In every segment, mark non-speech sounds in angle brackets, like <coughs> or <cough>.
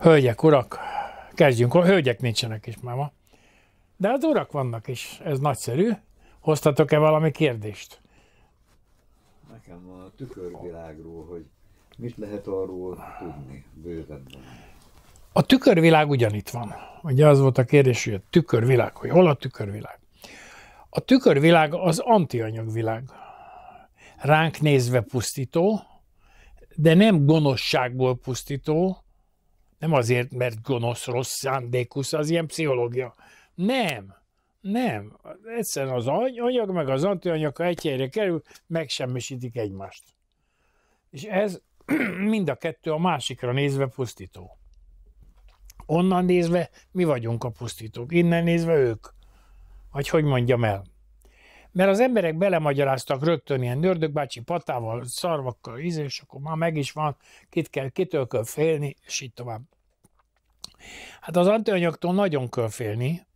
Hölgyek, urak, kezdjünk. Hölgyek nincsenek is már ma. De az urak vannak is, ez nagyszerű. Hoztatok-e valami kérdést? Nekem a tükörvilágról, hogy mit lehet arról tudni bővebben. A tükörvilág ugyanitt van. Ugye az volt a kérdés, hogy a tükörvilág, hogy hol a tükörvilág? A tükörvilág az antianyagvilág. Ránk nézve pusztító, de nem gonoszságból pusztító, nem azért, mert gonosz, rossz szándékusz, az ilyen pszichológia. Nem. Nem. Egyszerűen az anyag meg az antianyag, ha egy helyre kerül, megsemmisítik egymást. És ez <clears throat> mind a kettő a másikra nézve pusztító. Onnan nézve mi vagyunk a pusztítók, innen nézve ők. Vagy hogy mondjam el? Mert az emberek belemagyaráztak rögtön ilyen nördögbácsi patával, szarvakkal, íz, és akkor már meg is van, kit kell, kitől kell félni, és így tovább. Hát az antianyagtól nagyon kell félni,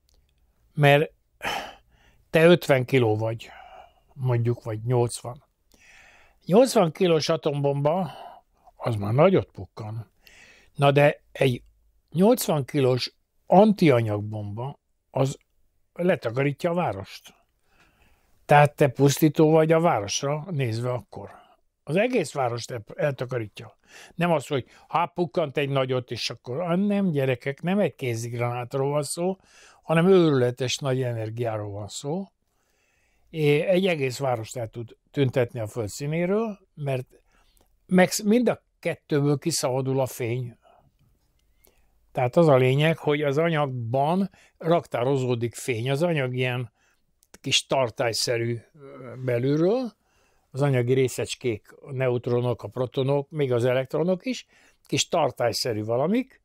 mert te 50 kiló vagy, mondjuk, vagy 80. 80 kilós atombomba, az már nagyot pukkan. Na de egy 80 kilós antianyagbomba, az letakarítja a várost. Tehát te pusztító vagy a városra nézve akkor. Az egész várost eltakarítja. Nem az, hogy ha pukkant egy nagyot, és akkor ah, nem gyerekek, nem egy kézigránátról van szó, hanem őrületes nagy energiáról van szó. Egy egész várost el tud tüntetni a föld színéről, mert meg mind a kettőből kiszabadul a fény. Tehát az a lényeg, hogy az anyagban raktározódik fény. Az anyag ilyen kis tartályszerű belülről, az anyagi részecskék, a neutronok, a protonok, még az elektronok is, kis tartályszerű valamik,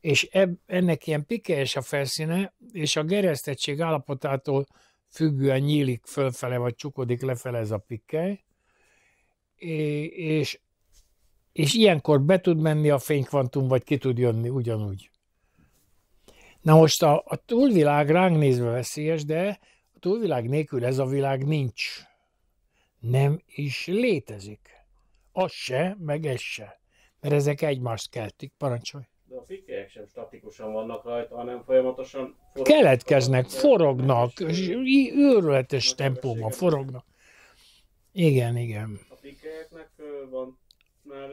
és eb, ennek ilyen pikelyes a felszíne, és a geresztettség állapotától függően nyílik fölfele, vagy csukodik lefele ez a pikkely, és, és ilyenkor be tud menni a fénykvantum, vagy ki tud jönni ugyanúgy. Na most a, a túlvilág ránk nézve veszélyes, de túlvilág nélkül ez a világ nincs. Nem is létezik. Az se, meg ez se. Mert ezek egymást keltik. Parancsolj! De a fikkelyek sem statikusan vannak rajta, hanem folyamatosan Forog... Keletkeznek, forognak, őrületes tempóban forognak. Igen, igen. A fikkelyeknek van már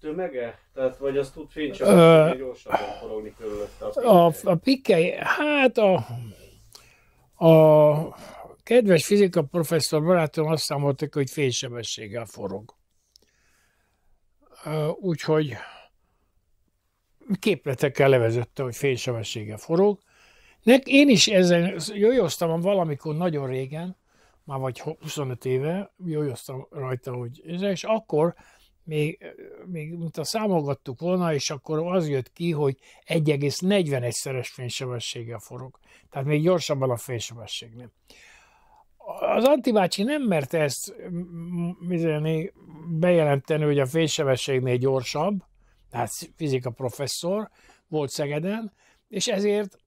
tömege? Tehát vagy az tud fény hogy gyorsabban forogni körülötte a pikkely? A, a pikkely, hát a a kedves fizika professzor barátom azt számolta, hogy fénysebességgel forog. Úgyhogy képletekkel levezette, hogy fénysebességgel forog. Nek én is ezen jójoztam valamikor nagyon régen, már vagy 25 éve jójoztam rajta, hogy ez, és akkor még, még mintha a számolgattuk volna, és akkor az jött ki, hogy 1,41-szeres fénysebességgel forog. Tehát még gyorsabban a fénysebességnél. Az antibácsi nem merte ezt mm, bejelenteni, hogy a fénysebességnél gyorsabb, tehát fizika professzor volt Szegeden, és ezért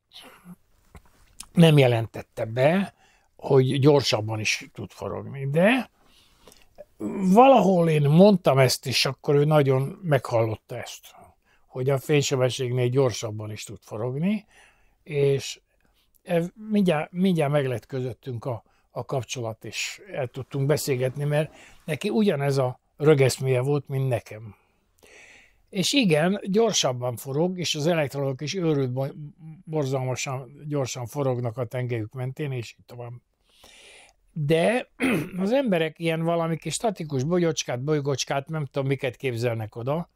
nem jelentette be, hogy gyorsabban is tud forogni. De valahol én mondtam ezt és akkor ő nagyon meghallotta ezt, hogy a fénysebességnél gyorsabban is tud forogni, és e, mindjárt, mindjárt meg lett közöttünk a, a kapcsolat, és el tudtunk beszélgetni, mert neki ugyanez a rögeszméje volt, mint nekem. És igen, gyorsabban forog, és az elektronok is őrült borzalmasan gyorsan forognak a tengelyük mentén, és így tovább de <clears throat> az emberek ilyen valami kis statikus bogyocskát, bolygocskát, nem tudom miket képzelnek oda,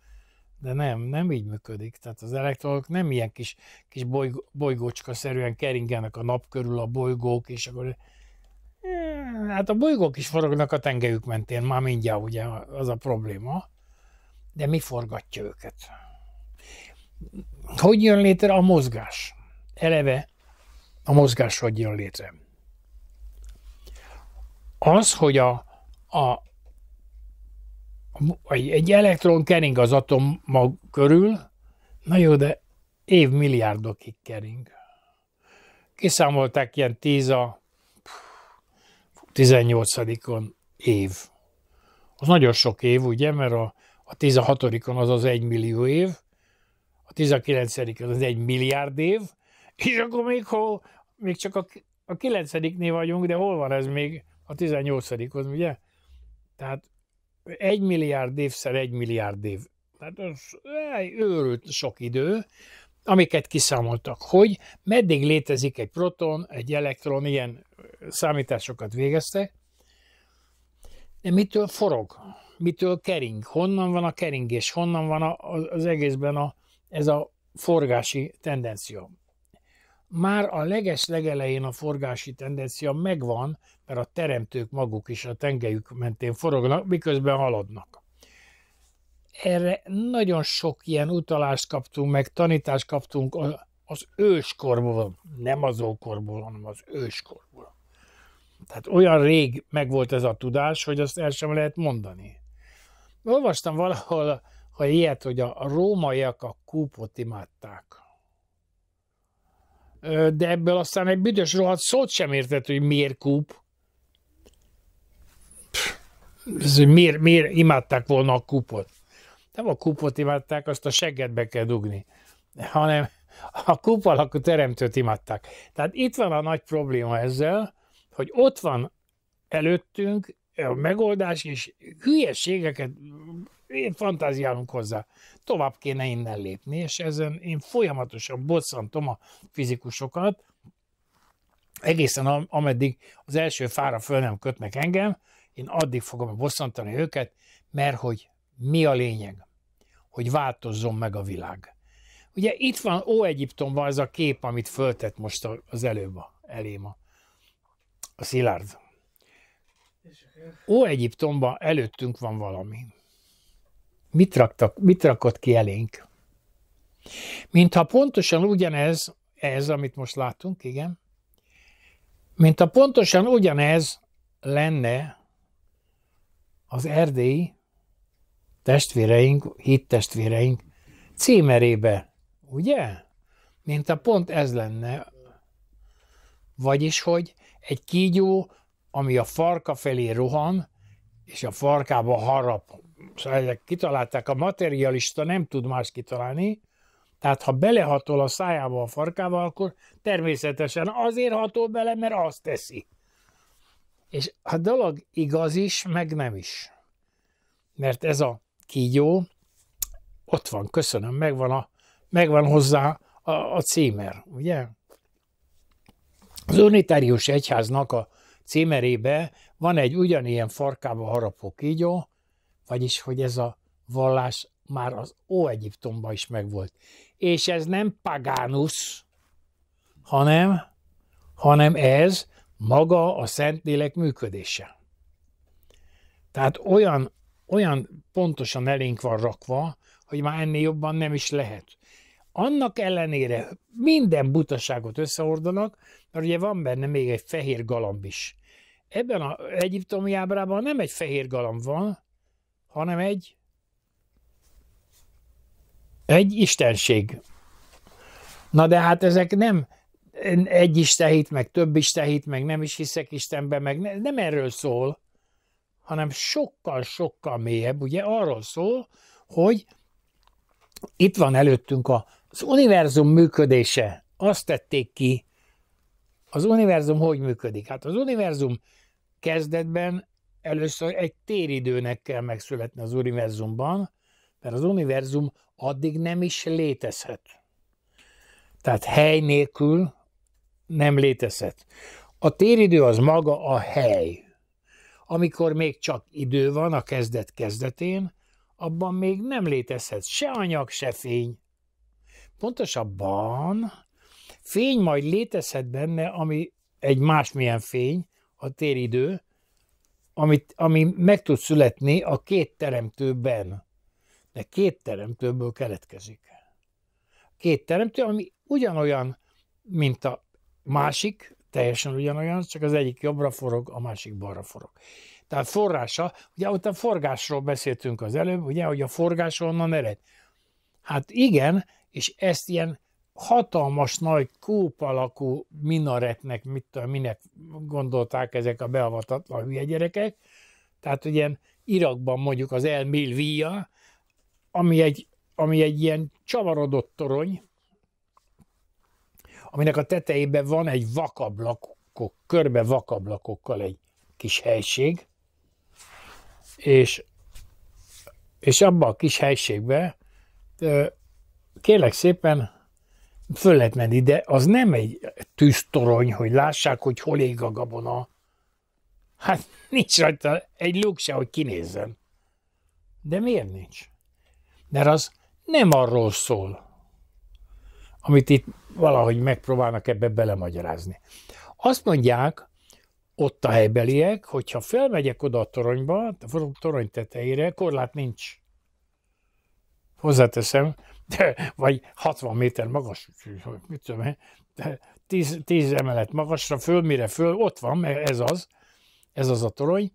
de nem, nem így működik. Tehát az elektronok nem ilyen kis, kis bolyg, bolygócska-szerűen keringenek a nap körül a bolygók, és akkor eh, hát a bolygók is forognak a tengelyük mentén, már mindjárt ugye az a probléma, de mi forgatja őket? Hogy jön létre a mozgás? Eleve a mozgás hogy jön létre? az, hogy a, a, egy elektron kering az atom mag körül, na jó, de évmilliárdokig kering. Kiszámolták ilyen 10 a 18-on év. Az nagyon sok év, ugye, mert a, a 16-on az az 1 millió év, a 19 on az 1 milliárd év, és akkor még, hol, még csak a, a 9 nél vagyunk, de hol van ez még a 18-hoz, ugye? Tehát egy milliárd évszer egy milliárd év. Tehát az őrült sok idő, amiket kiszámoltak, hogy meddig létezik egy proton, egy elektron, ilyen számításokat végeztek, de mitől forog, mitől kering, honnan van a keringés, honnan van az egészben a, ez a forgási tendencia. Már a leges legelején a forgási tendencia megvan, mert a teremtők maguk is a tengelyük mentén forognak, miközben haladnak. Erre nagyon sok ilyen utalást kaptunk, meg tanítást kaptunk az őskorból, nem az ókorból, hanem az őskorból. Tehát olyan rég megvolt ez a tudás, hogy azt el sem lehet mondani. Olvastam valahol ha ilyet, hogy a rómaiak a kúpot imádták. De ebből aztán egy büdös rohadt szót sem értett, hogy miért kúp ez, hogy miért, miért imádták volna a kupot. Nem a kupot imádták, azt a segget be kell dugni, hanem a kup alakú teremtőt imádták. Tehát itt van a nagy probléma ezzel, hogy ott van előttünk a megoldás, és hülyeségeket én fantáziálunk hozzá. Tovább kéne innen lépni, és ezen én folyamatosan bosszantom a fizikusokat, egészen ameddig az első fára föl nem kötnek engem, én addig fogom bosszantani őket, mert hogy mi a lényeg? Hogy változzon meg a világ. Ugye itt van Ó-Egyiptomban ez a kép, amit föltett most az előbb a eléma. A Szilárd. Ó-Egyiptomban előttünk van valami. Mit, raktak, mit rakott ki elénk? Mintha pontosan ugyanez, ez, amit most látunk, igen, mint a pontosan ugyanez lenne az erdélyi testvéreink, hittestvéreink címerébe, ugye? Mint a pont ez lenne. Vagyis, hogy egy kígyó, ami a farka felé rohan, és a farkába harap. Szóval ezek kitalálták, a materialista nem tud más kitalálni, tehát ha belehatol a szájába a farkával, akkor természetesen azért hatol bele, mert azt teszi. És a dolog igaz is, meg nem is. Mert ez a kígyó, ott van, köszönöm, megvan, a, megvan hozzá a, a címer, ugye? Az unitárius egyháznak a címerébe van egy ugyanilyen farkába harapó kígyó, vagyis, hogy ez a vallás már az Ó-Egyiptomban is megvolt. És ez nem pagánus, hanem, hanem ez maga a Szentlélek működése. Tehát olyan, olyan pontosan elénk van rakva, hogy már ennél jobban nem is lehet. Annak ellenére minden butaságot összeordanak, mert ugye van benne még egy fehér galamb is. Ebben az egyiptomi ábrában nem egy fehér galamb van, hanem egy egy istenség. Na de hát ezek nem egy Isten meg több Isten meg nem is hiszek Istenbe, meg ne, nem erről szól, hanem sokkal-sokkal mélyebb, ugye arról szól, hogy itt van előttünk a, az univerzum működése. Azt tették ki, az univerzum hogy működik? Hát az univerzum kezdetben először egy téridőnek kell megszületni az univerzumban, mert az univerzum addig nem is létezhet. Tehát hely nélkül nem létezhet. A téridő az maga a hely. Amikor még csak idő van a kezdet kezdetén, abban még nem létezhet se anyag, se fény. Pontosabban fény majd létezhet benne, ami egy másmilyen fény, a téridő, amit, ami meg tud születni a két teremtőben. De két teremtőből keletkezik. Két teremtő, ami ugyanolyan, mint a másik, teljesen ugyanolyan, csak az egyik jobbra forog, a másik balra forog. Tehát forrása, ugye ott a forgásról beszéltünk az előbb, ugye, hogy a forgás onnan ered. Hát igen, és ezt ilyen hatalmas nagy kúp alakú minaretnek, mit tudom, minek gondolták ezek a beavatatlan hülye gyerekek. Tehát ugye, Irakban mondjuk az El ami egy, ami egy ilyen csavarodott torony, aminek a tetejében van egy vakablakok, körbe vakablakokkal egy kis helység, és, és abba a kis helységben kérlek szépen föl lehet menni, de az nem egy tűztorony, hogy lássák, hogy hol ég a gabona. Hát nincs rajta egy luk se, hogy kinézzen. De miért nincs? Mert az nem arról szól, amit itt valahogy megpróbálnak ebbe belemagyarázni. Azt mondják ott a helybeliek, hogyha felmegyek oda a toronyba, a torony tetejére, korlát nincs. Hozzáteszem, de, vagy 60 méter magas, mit tudom én, 10, 10 emelet magasra, föl, mire föl, ott van, ez az, ez az a torony,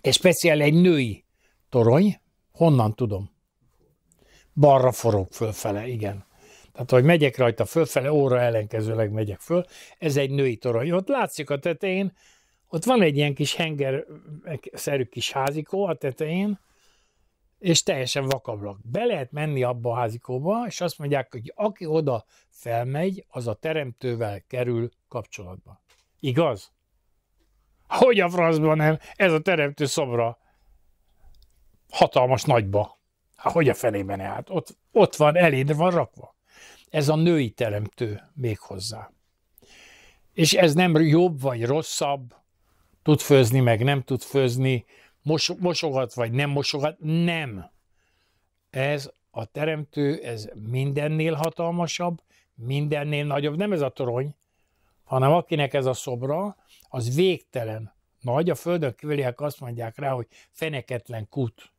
és speciál egy női torony, honnan tudom? Balra forog fölfele, igen. Tehát, hogy megyek rajta fölfele, óra ellenkezőleg megyek föl, ez egy női torony. Ott látszik a tetején, ott van egy ilyen kis henger-szerű kis házikó a tetején, és teljesen vakablak. Be lehet menni abba a házikóba, és azt mondják, hogy aki oda felmegy, az a teremtővel kerül kapcsolatba. Igaz? Hogy a francban nem? Ez a teremtő szobra hatalmas nagyba. Hát, hogy a fenében Hát ott, ott van, eléd van rakva. Ez a női teremtő még hozzá. És ez nem jobb vagy rosszabb, tud főzni, meg nem tud főzni, mos, mosogat vagy nem mosogat, nem. Ez a teremtő, ez mindennél hatalmasabb, mindennél nagyobb. Nem ez a torony, hanem akinek ez a szobra, az végtelen nagy, a földön kívüliek azt mondják rá, hogy feneketlen kut.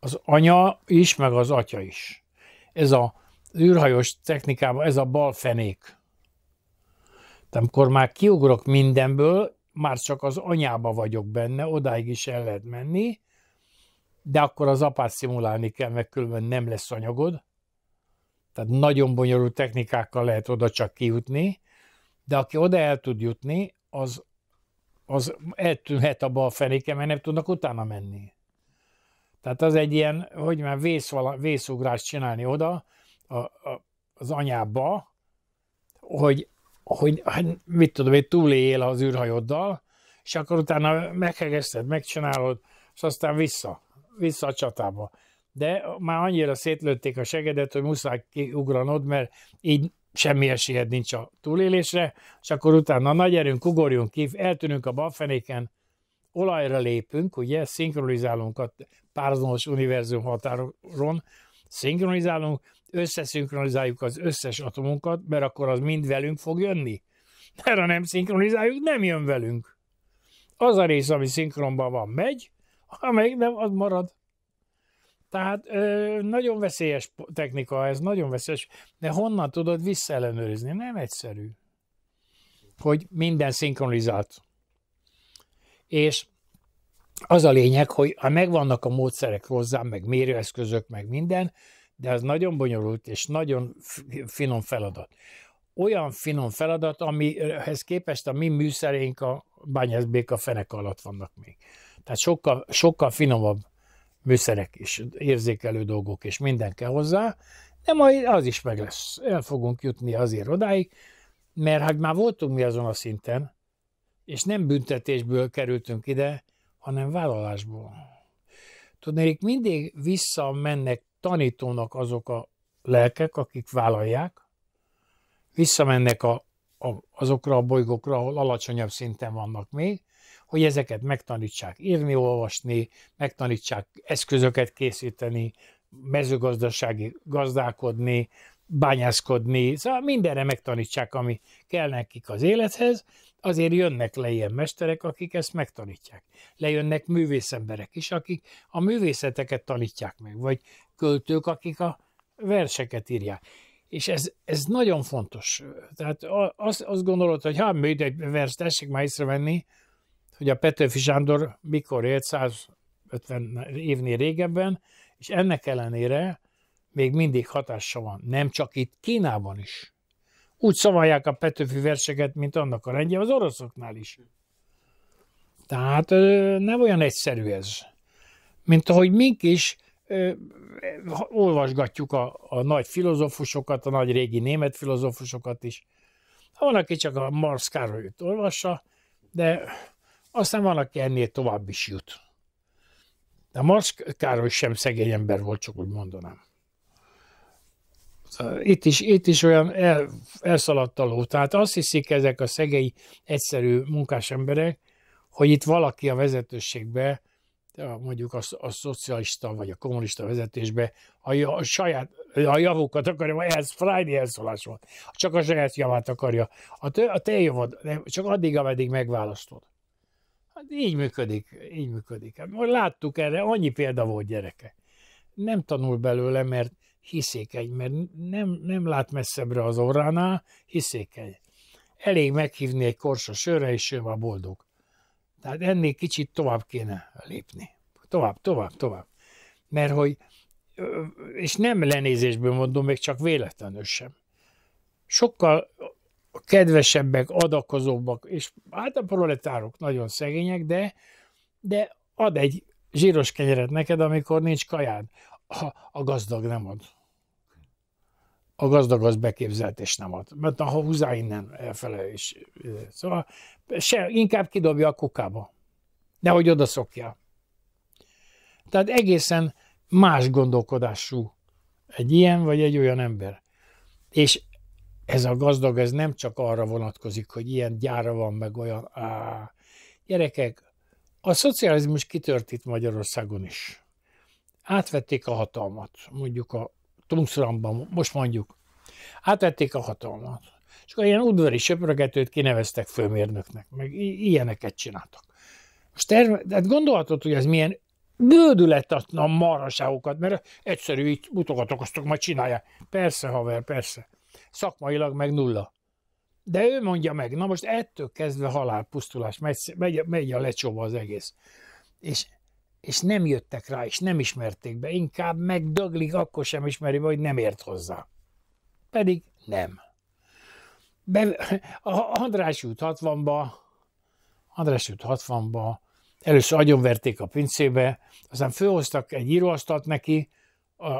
Az anya is, meg az atya is. Ez a űrhajós technikában ez a bal fenék. De amikor már kiugrok mindenből, már csak az anyába vagyok benne, odáig is el lehet menni, de akkor az apát szimulálni kell, mert különben nem lesz anyagod. Tehát nagyon bonyolult technikákkal lehet oda csak kijutni, de aki oda el tud jutni, az, az eltűnhet a bal fenéke, mert nem tudnak utána menni. Tehát az egy ilyen, hogy már vész, vészugrást csinálni oda, a, a, az anyába, hogy, hogy hát mit tudom, hogy túléljél az űrhajóddal, és akkor utána meghegeszted, megcsinálod, és aztán vissza, vissza a csatába. De már annyira szétlőtték a segedet, hogy muszáj kiugranod, mert így semmi esélyed nincs a túlélésre, és akkor utána nagy erőnk, ugorjunk ki, eltűnünk a balfenéken, olajra lépünk, ugye, szinkronizálunk a párzonos univerzum határon, szinkronizálunk, összeszinkronizáljuk az összes atomunkat, mert akkor az mind velünk fog jönni. Mert ha nem szinkronizáljuk, nem jön velünk. Az a rész, ami szinkronban van, megy, ha meg nem, az marad. Tehát ö, nagyon veszélyes technika ez, nagyon veszélyes, de honnan tudod visszaellenőrizni? Nem egyszerű, hogy minden szinkronizált. És az a lényeg, hogy ha megvannak a módszerek hozzá, meg mérőeszközök, meg minden, de az nagyon bonyolult és nagyon finom feladat. Olyan finom feladat, amihez képest a mi műszerénk a béka fenek alatt vannak még. Tehát sokkal, sokkal finomabb műszerek és érzékelő dolgok és minden kell hozzá, de majd az is meg lesz. El fogunk jutni azért odáig, mert hát már voltunk mi azon a szinten, és nem büntetésből kerültünk ide, hanem vállalásból. Tudnék, mindig visszamennek tanítónak azok a lelkek, akik vállalják, visszamennek a, a, azokra a bolygókra, ahol alacsonyabb szinten vannak még, hogy ezeket megtanítsák írni, olvasni, megtanítsák eszközöket készíteni, mezőgazdasági gazdálkodni, bányászkodni, szóval mindenre megtanítsák, ami kell nekik az élethez, azért jönnek le ilyen mesterek, akik ezt megtanítják. Lejönnek művészemberek is, akik a művészeteket tanítják meg, vagy költők, akik a verseket írják. És ez, ez nagyon fontos. Tehát azt, azt gondolod, hogy ha hát még egy vers, tessék már észrevenni, hogy a Petőfi Sándor mikor élt 150 évnél régebben, és ennek ellenére még mindig hatása van. Nem csak itt, Kínában is. Úgy szavalják a Petőfi verseket, mint annak a rendje az oroszoknál is. Tehát nem olyan egyszerű ez. Mint ahogy mink is olvasgatjuk a, a nagy filozófusokat, a nagy régi német filozófusokat is. Van, aki csak a Marx Károlyt olvassa, de aztán van, aki ennél tovább is jut. De Marx Károly sem szegény ember volt, csak úgy mondanám. Szóval itt is, itt is olyan el, elszaladt a ló. Tehát azt hiszik ezek a szegély, egyszerű munkás emberek, hogy itt valaki a vezetőségbe mondjuk a, a szocialista vagy a kommunista vezetésbe a, a saját a javukat akarja, ez Friday elszólás volt, csak a saját javát akarja. A te, a te javad, nem, csak addig, ameddig megválasztod. Hát így működik, így működik. Hát, most láttuk erre, annyi példa volt gyereke. Nem tanul belőle, mert hiszékeny, mert nem, nem lát messzebbre az orránál, hiszékeny. Elég meghívni egy korsa sörre, és ő már boldog. Tehát ennél kicsit tovább kéne lépni. Tovább, tovább, tovább. Mert hogy, és nem lenézésből mondom, még csak véletlenül sem. Sokkal kedvesebbek, adakozóbbak, és hát a proletárok nagyon szegények, de, de ad egy zsíros kenyeret neked, amikor nincs kajád. A, a gazdag nem ad a gazdag az beképzelt és nem ad. Mert ha húzá innen elfele is. Szóval se, inkább kidobja a kukába. Nehogy oda szokja. Tehát egészen más gondolkodású egy ilyen vagy egy olyan ember. És ez a gazdag, ez nem csak arra vonatkozik, hogy ilyen gyára van, meg olyan. Á, gyerekek, a szocializmus kitört itt Magyarországon is. Átvették a hatalmat, mondjuk a Tungsramban, most mondjuk, átvették a hatalmat. És akkor ilyen udvari söprögetőt kineveztek főmérnöknek, meg ilyeneket csináltak. Most terve, hát gondolhatod, hogy ez milyen bődület adna marhaságokat, mert egyszerű így mutogatok, azt majd csinálja. Persze, haver, persze. Szakmailag meg nulla. De ő mondja meg, na most ettől kezdve halálpusztulás, megy, megy, megy a lecsóba az egész. És, és nem jöttek rá, és nem ismerték be, inkább megdöglik, akkor sem ismeri, vagy nem ért hozzá pedig nem. Be, a András út 60-ba, András út 60-ba először agyonverték a pincébe, aztán főhoztak egy íróasztalt neki,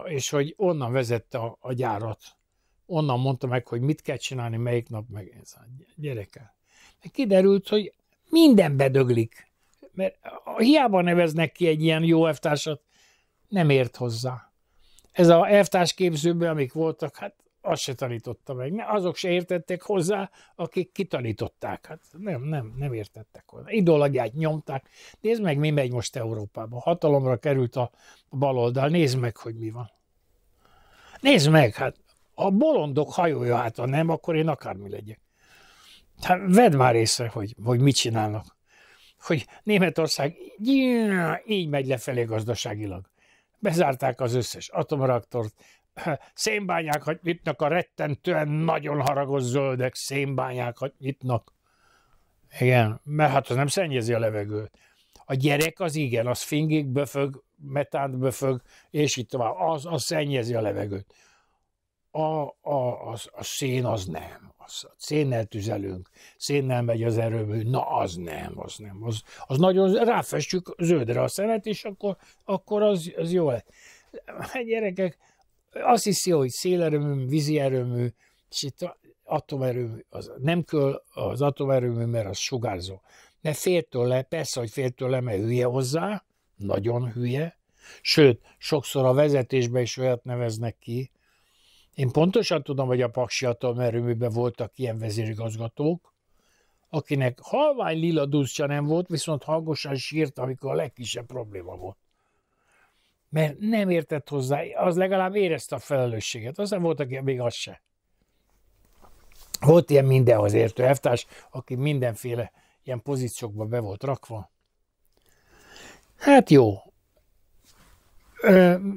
és hogy onnan vezette a, a gyárat. Onnan mondta meg, hogy mit kell csinálni, melyik nap meg ez a gyerekkel. Kiderült, hogy minden bedöglik. Mert hiába neveznek ki egy ilyen jó elvtársat, nem ért hozzá. Ez a elvtárs képzőben, amik voltak, hát azt se tanította meg. Azok se értettek hozzá, akik kitanították. Hát nem, nem, nem értettek hozzá. Idolagját nyomták. Nézd meg, mi megy most Európában. Hatalomra került a baloldal. Nézd meg, hogy mi van. Nézd meg, hát a bolondok hajója hát, ha nem, akkor én akármi legyek. Hát vedd már észre, hogy, hogy mit csinálnak. Hogy Németország így megy lefelé gazdaságilag. Bezárták az összes atomreaktort, szénbányákat nyitnak, a rettentően nagyon haragos zöldek szénbányákat nyitnak. Igen, mert hát az nem szennyezi a levegőt. A gyerek az igen, az fingik, böfög, metánt böfög, és itt tovább, az, az szennyezi a levegőt. A, a, az, a szén az nem. Az, a szénnel tüzelünk, szénnel megy az erőmű, na az nem, az nem. Az, az nagyon ráfestjük zöldre a szenet, és akkor, akkor az, az jó lett. A gyerekek, azt hiszi, hogy szélerőmű, vízi erőmű, és itt atomerőmű, az nem kell az atomerőmű, mert az sugárzó. De fél tőle, persze, hogy fél tőle, mert hülye hozzá, nagyon hülye, sőt, sokszor a vezetésbe is olyat neveznek ki. Én pontosan tudom, hogy a Paksi atomerőműben voltak ilyen vezérigazgatók, akinek halvány lila nem volt, viszont hangosan sírt, amikor a legkisebb probléma volt mert nem értett hozzá, az legalább érezte a felelősséget. nem volt, aki még az se. Volt ilyen mindenhoz értő elvtárs, aki mindenféle ilyen pozíciókba be volt rakva. Hát jó.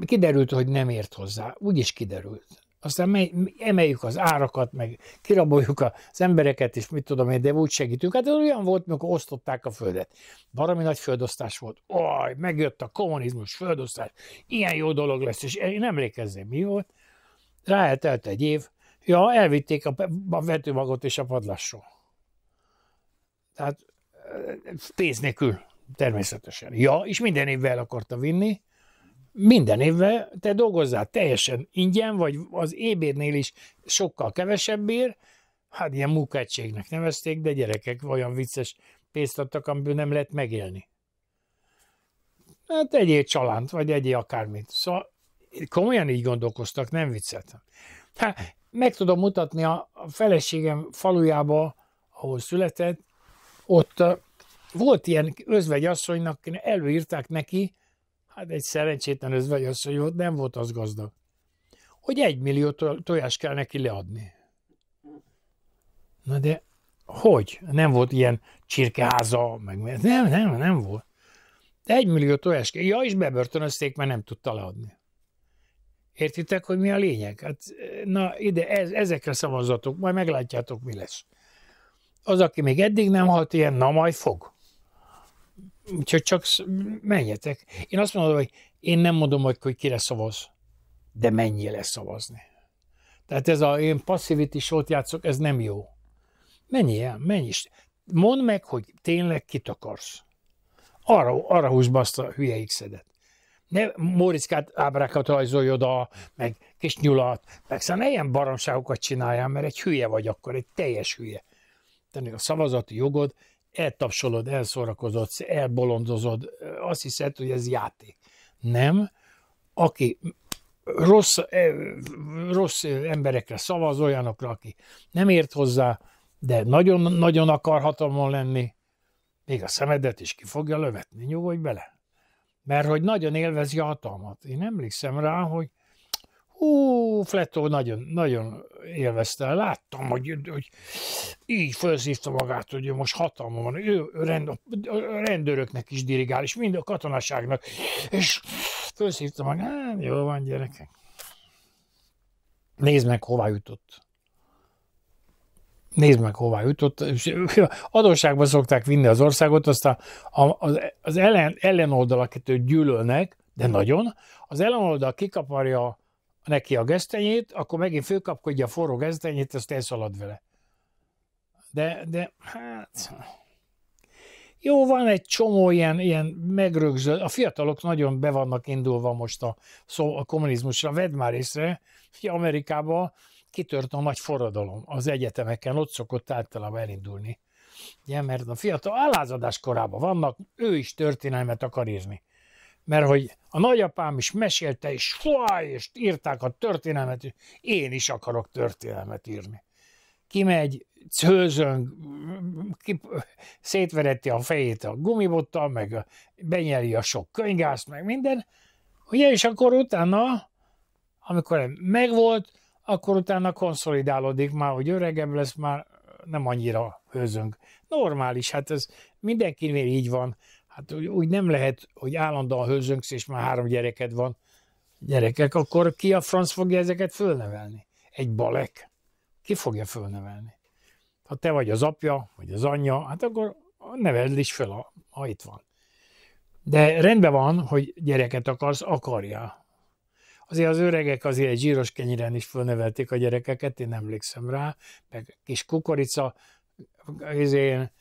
Kiderült, hogy nem ért hozzá. Úgy is kiderült aztán emeljük az árakat, meg kiraboljuk az embereket, és mit tudom én, de úgy segítünk. Hát ez olyan volt, mikor osztották a földet. Barami nagy földosztás volt. Aj, megjött a kommunizmus, földosztás. Ilyen jó dolog lesz, és én emlékezzem, mi volt. Ráeltelt egy év. Ja, elvitték a, a vetőmagot és a padlásról. Tehát eh, eh, pénz nélkül, természetesen. Ja, és minden évvel akarta vinni, minden évben te dolgozzál teljesen ingyen, vagy az ébérnél is sokkal kevesebb ér, hát ilyen munkaegységnek nevezték, de gyerekek olyan vicces pénzt adtak, amiből nem lehet megélni. Hát egyé csalánt, vagy egyé akármit. Szóval komolyan így gondolkoztak, nem vicceltem. Hát meg tudom mutatni a feleségem falujába, ahol született, ott eh, volt ilyen özvegyasszonynak, előírták neki, hát egy szerencsétlen az, hogy nem volt az gazdag, hogy egy millió tojást kell neki leadni. Na de hogy? Nem volt ilyen csirkeháza, meg nem, nem, nem volt. De egy millió tojás kell. Ja, és bebörtönözték, mert nem tudta leadni. Értitek, hogy mi a lényeg? Hát, na, ide, ez, ezekre szavazatok, majd meglátjátok, mi lesz. Az, aki még eddig nem halt ilyen, na majd fog. Úgyhogy csak menjetek. Én azt mondom, hogy én nem mondom, hogy kire szavaz, de menjél szavazni. Tehát ez a én passzivity sót játszok, ez nem jó. Mennyi el, mennyi is. Mondd meg, hogy tényleg kit akarsz. Arra, arra húzd be azt a hülye x-edet. Ne Móriczkát ábrákat rajzolj oda, meg kis nyulat, meg szóval ne ilyen baromságokat csináljál, mert egy hülye vagy akkor, egy teljes hülye. Tehát a szavazati jogod eltapsolod, elszórakozod, elbolondozod, azt hiszed, hogy ez játék. Nem. Aki rossz, rossz emberekre szavaz, olyanokra, aki nem ért hozzá, de nagyon-nagyon akar hatalmon lenni, még a szemedet is ki fogja lövetni, nyugodj bele. Mert hogy nagyon élvezi a hatalmat. Én emlékszem rá, hogy Hú, Fletó nagyon, nagyon élvezte. Láttam, hogy, hogy így felszívta magát, hogy most hatalma van. Ő rend, a rendőröknek is dirigál, és mind a katonaságnak. És felszívta magát, hát, jó van gyerekek. Nézd meg, hová jutott. Nézd meg, hová jutott. És adósságba szokták vinni az országot, aztán az, az ellen, ellenoldalakat gyűlölnek, de nagyon. Az ellenoldal kikaparja neki a gesztenyét, akkor megint főkapkodja a forró gesztenyét, azt elszalad vele. De, de hát... Jó, van egy csomó ilyen, ilyen megrögzött, a fiatalok nagyon be vannak indulva most a, szó, a kommunizmusra, vedd már észre, hogy Amerikában kitört a nagy forradalom az egyetemeken, ott szokott általában elindulni. Ugye, mert a fiatal alázadás korában vannak, ő is történelmet akar írni mert hogy a nagyapám is mesélte, és faj, és írták a történelmet, és én is akarok történelmet írni. Kimegy, hőzöng, kip, szétveretti a fejét a gumibottal, meg benyeli a sok könygázt, meg minden. Ugye, és akkor utána, amikor megvolt, akkor utána konszolidálódik már, hogy öregebb lesz, már nem annyira hőzünk. Normális, hát ez mindenkinél így van. Hát úgy, úgy nem lehet, hogy állandóan hőzöngsz, és már három gyereked van. Gyerekek, akkor ki a franc fogja ezeket fölnevelni? Egy balek? Ki fogja fölnevelni? Ha te vagy az apja, vagy az anyja, hát akkor neveld is föl, ha itt van. De rendben van, hogy gyereket akarsz, akarja. Azért az öregek azért egy zsíros kenyéren is fölnevelték a gyerekeket, én emlékszem rá, meg kis kukorica, azért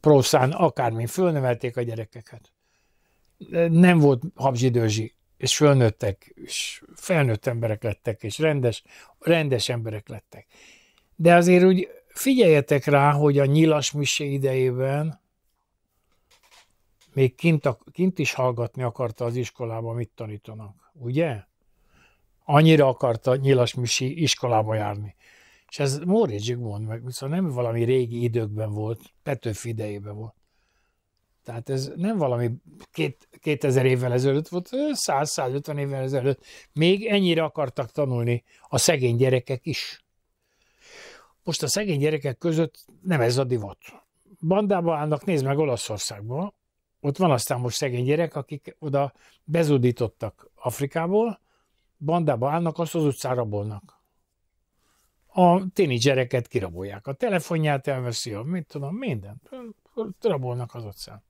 prószán, akármin fölnevelték a gyerekeket. Nem volt habzsidőzsi, és fölnőttek, és felnőtt emberek lettek, és rendes, rendes emberek lettek. De azért úgy figyeljetek rá, hogy a nyilas misé idejében még kint, a, kint is hallgatni akarta az iskolában, mit tanítanak, ugye? Annyira akarta nyilas misi iskolába járni. És ez Móri Zsigmond, meg viszont nem valami régi időkben volt, Petőfi idejében volt. Tehát ez nem valami két, 2000 évvel ezelőtt volt, 100-150 évvel ezelőtt. Még ennyire akartak tanulni a szegény gyerekek is. Most a szegény gyerekek között nem ez a divat. Bandába állnak, nézd meg Olaszországba, ott van aztán most szegény gyerek, akik oda bezudítottak Afrikából, bandába állnak, azt az utcára bolnak a gyereket kirabolják. A telefonját elveszi, a mit tudom, mindent. Rabolnak az utcán.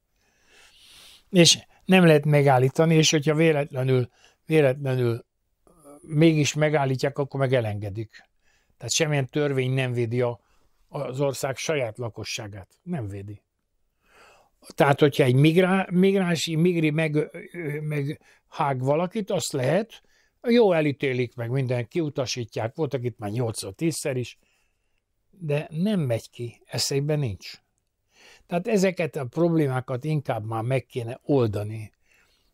És nem lehet megállítani, és hogyha véletlenül, véletlenül mégis megállítják, akkor meg elengedik. Tehát semmilyen törvény nem védi a, az ország saját lakosságát. Nem védi. Tehát, hogyha egy migrá, migráns, migri meg, meg hág valakit, azt lehet, jó, elítélik meg minden, kiutasítják, voltak itt már 8-10-szer is, de nem megy ki, eszélyben nincs. Tehát ezeket a problémákat inkább már meg kéne oldani.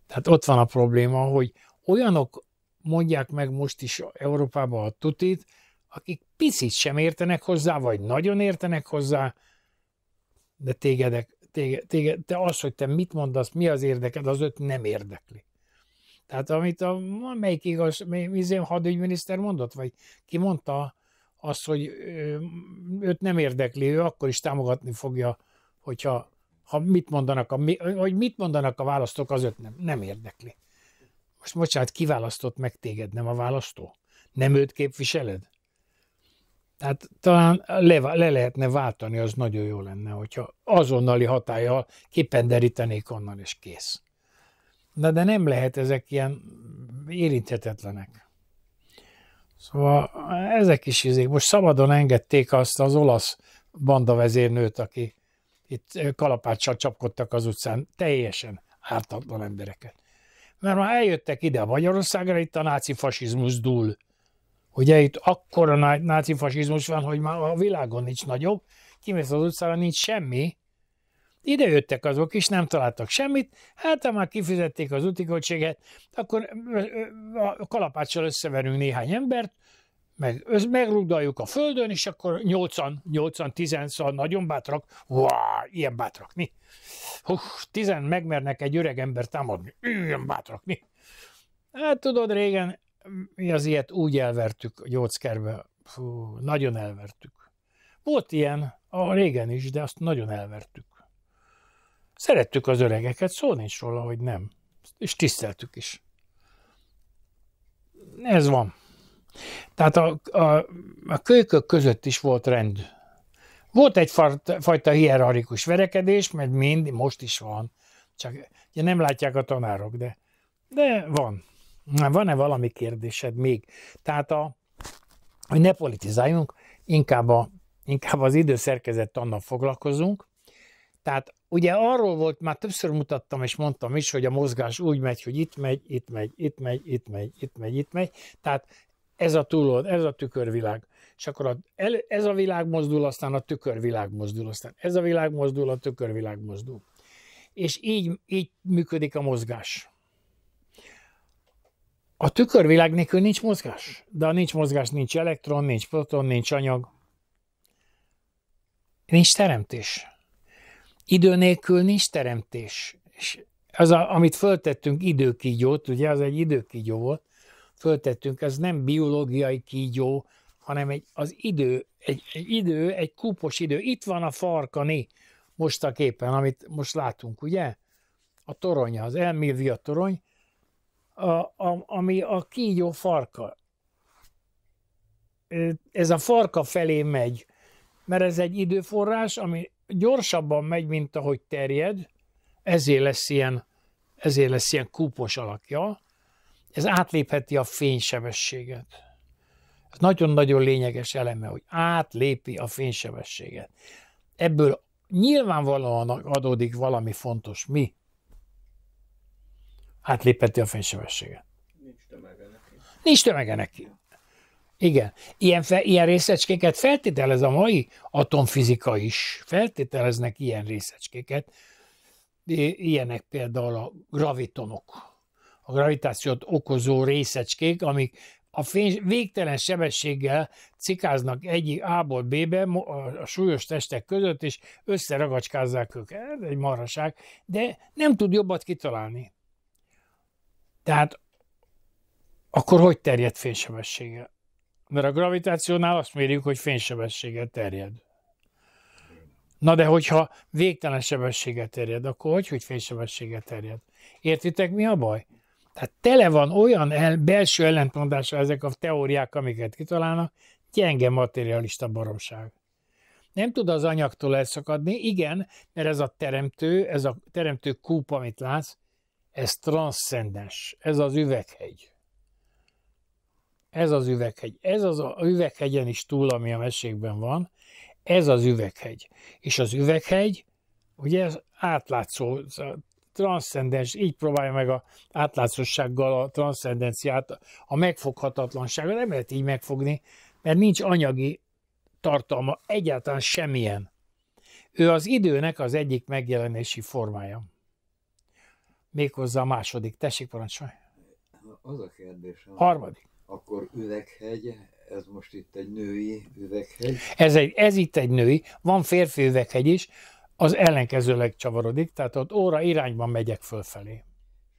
Tehát ott van a probléma, hogy olyanok mondják meg most is Európában a tutit, akik picit sem értenek hozzá, vagy nagyon értenek hozzá, de tégedek, téged, téged, te az, hogy te mit mondasz, mi az érdeked, az őt nem érdekli. Tehát amit a melyik igaz, mizém hadügyminiszter mondott, vagy ki mondta azt, hogy őt nem érdekli, ő akkor is támogatni fogja, hogyha ha mit mondanak a, hogy mit mondanak a választók, az őt nem, nem érdekli. Most bocsánat, kiválasztott meg téged, nem a választó? Nem őt képviseled? Tehát talán le, le lehetne váltani, az nagyon jó lenne, hogyha azonnali hatája kipenderítenék onnan, és kész. Na de nem lehet ezek ilyen érinthetetlenek. Szóval ezek is izék. Most szabadon engedték azt az olasz banda vezérnőt, aki itt kalapáccsal csapkodtak az utcán, teljesen ártatlan embereket. Mert ha eljöttek ide a Magyarországra, itt a náci fasizmus dúl. Ugye itt akkora náci fasizmus van, hogy már a világon nincs nagyobb, kimész az utcára, nincs semmi, ide jöttek azok is, nem találtak semmit, hát ha már kifizették az utiköltséget, akkor a kalapáccsal összeverünk néhány embert, meg, megrugdaljuk a földön, és akkor 80, 80, 10 szóval nagyon bátrak, Vá, ilyen bátrak, mi? Hú, tizen megmernek egy öreg ember támadni, ilyen bátrak, mi? Hát tudod, régen mi az ilyet úgy elvertük a gyógyszkerbe, Fú, nagyon elvertük. Volt ilyen, a régen is, de azt nagyon elvertük. Szerettük az öregeket, szó nincs róla, hogy nem. És tiszteltük is. Ez van. Tehát a, a, a kölykök között is volt rend. Volt egyfajta hierarchikus verekedés, mert mind, most is van. Csak ugye nem látják a tanárok, de, de van. Van-e valami kérdésed még? Tehát, a, hogy ne politizáljunk, inkább, a, inkább az időszerkezett annak foglalkozunk. Tehát Ugye arról volt, már többször mutattam és mondtam is, hogy a mozgás úgy megy, hogy itt megy, itt megy, itt megy, itt megy, itt megy, itt megy. Tehát ez a túlod, ez a tükörvilág. És akkor a, ez a világ mozdul, aztán a tükörvilág mozdul, aztán ez a világ mozdul, a tükörvilág mozdul. És így, így működik a mozgás. A tükörvilág nélkül nincs mozgás. De ha nincs mozgás, nincs elektron, nincs proton, nincs anyag. Nincs teremtés. Idő nélkül nincs teremtés. És az, a, amit föltettünk időkígyót, ugye az egy időkígyó volt, föltettünk, ez nem biológiai kígyó, hanem egy, az idő, egy, egy idő, egy kupos idő. Itt van a farkani most a képen, amit most látunk, ugye? A torony, az a torony, a, a, ami a kígyó farka. Ez a farka felé megy, mert ez egy időforrás, ami gyorsabban megy, mint ahogy terjed, ezért lesz ilyen, ezért lesz ilyen kúpos alakja, ez átlépheti a fénysebességet. Ez nagyon-nagyon lényeges eleme, hogy átlépi a fénysebességet. Ebből nyilvánvalóan adódik valami fontos. Mi? Átlépheti a fénysebességet. Nincs tömege neki. Nincs tömege neki. Igen. Ilyen, fe, ilyen részecskéket feltételez a mai atomfizika is. Feltételeznek ilyen részecskéket. Ilyenek például a gravitonok. A gravitációt okozó részecskék, amik a fény végtelen sebességgel cikáznak egyik A-ból B-be a súlyos testek között, és összeragacskázzák őket. Ez egy marhaság, de nem tud jobbat kitalálni. Tehát akkor hogy terjed fénysebességgel? Mert a gravitációnál azt mérjük, hogy fénysebességet terjed. Na de hogyha végtelen sebességet terjed, akkor hogy, hogy fénysebességet terjed? Értitek, mi a baj? Tehát tele van olyan el, belső ellentmondása ezek a teóriák, amiket kitalálnak, gyenge materialista baromság. Nem tud az anyagtól elszakadni, igen, mert ez a teremtő, ez a teremtő kúp, amit látsz, ez transzcendens, ez az üveghegy ez az üveghegy, ez az a üveghegyen is túl, ami a mesékben van, ez az üveghegy. És az üveghegy, ugye ez átlátszó, transzcendens, így próbálja meg a átlátszósággal a transzcendenciát, a megfoghatatlanságot, nem lehet így megfogni, mert nincs anyagi tartalma, egyáltalán semmilyen. Ő az időnek az egyik megjelenési formája. Méghozzá a második. Tessék, parancsolj! Az a kérdésem. Harmadik akkor üveghegy, ez most itt egy női üveghegy. Ez, egy, ez itt egy női, van férfi üveghegy is, az ellenkezőleg csavarodik, tehát ott óra irányban megyek fölfelé.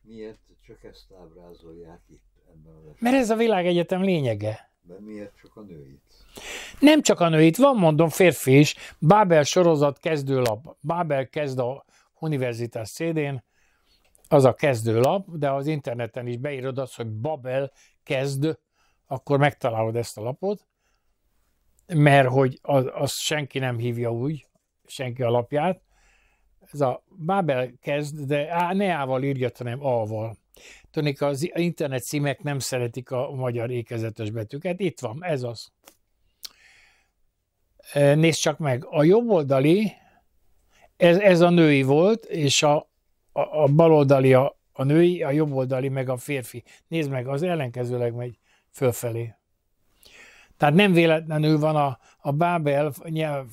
Miért csak ezt ábrázolják itt ebben Mert ez a világegyetem lényege. De miért csak a nőit? Nem csak a nőit, van mondom férfi is. Bábel sorozat kezdőlap. Bábel kezd a univerzitás CD-n, az a kezdőlap, de az interneten is beírod azt, hogy Babel kezd, akkor megtalálod ezt a lapot, mert hogy az, az senki nem hívja úgy, senki a lapját. Ez a Bábel kezd, de á, ne ával írja, hanem A-val. Tudnék, az internet címek nem szeretik a magyar ékezetes betűket. Itt van, ez az. E, nézd csak meg, a jobboldali, ez, ez a női volt, és a, a, a baloldali a, a női, a jobb oldali meg a férfi. Nézd meg, az ellenkezőleg megy fölfelé. Tehát nem véletlenül van a, a Bábel nyelv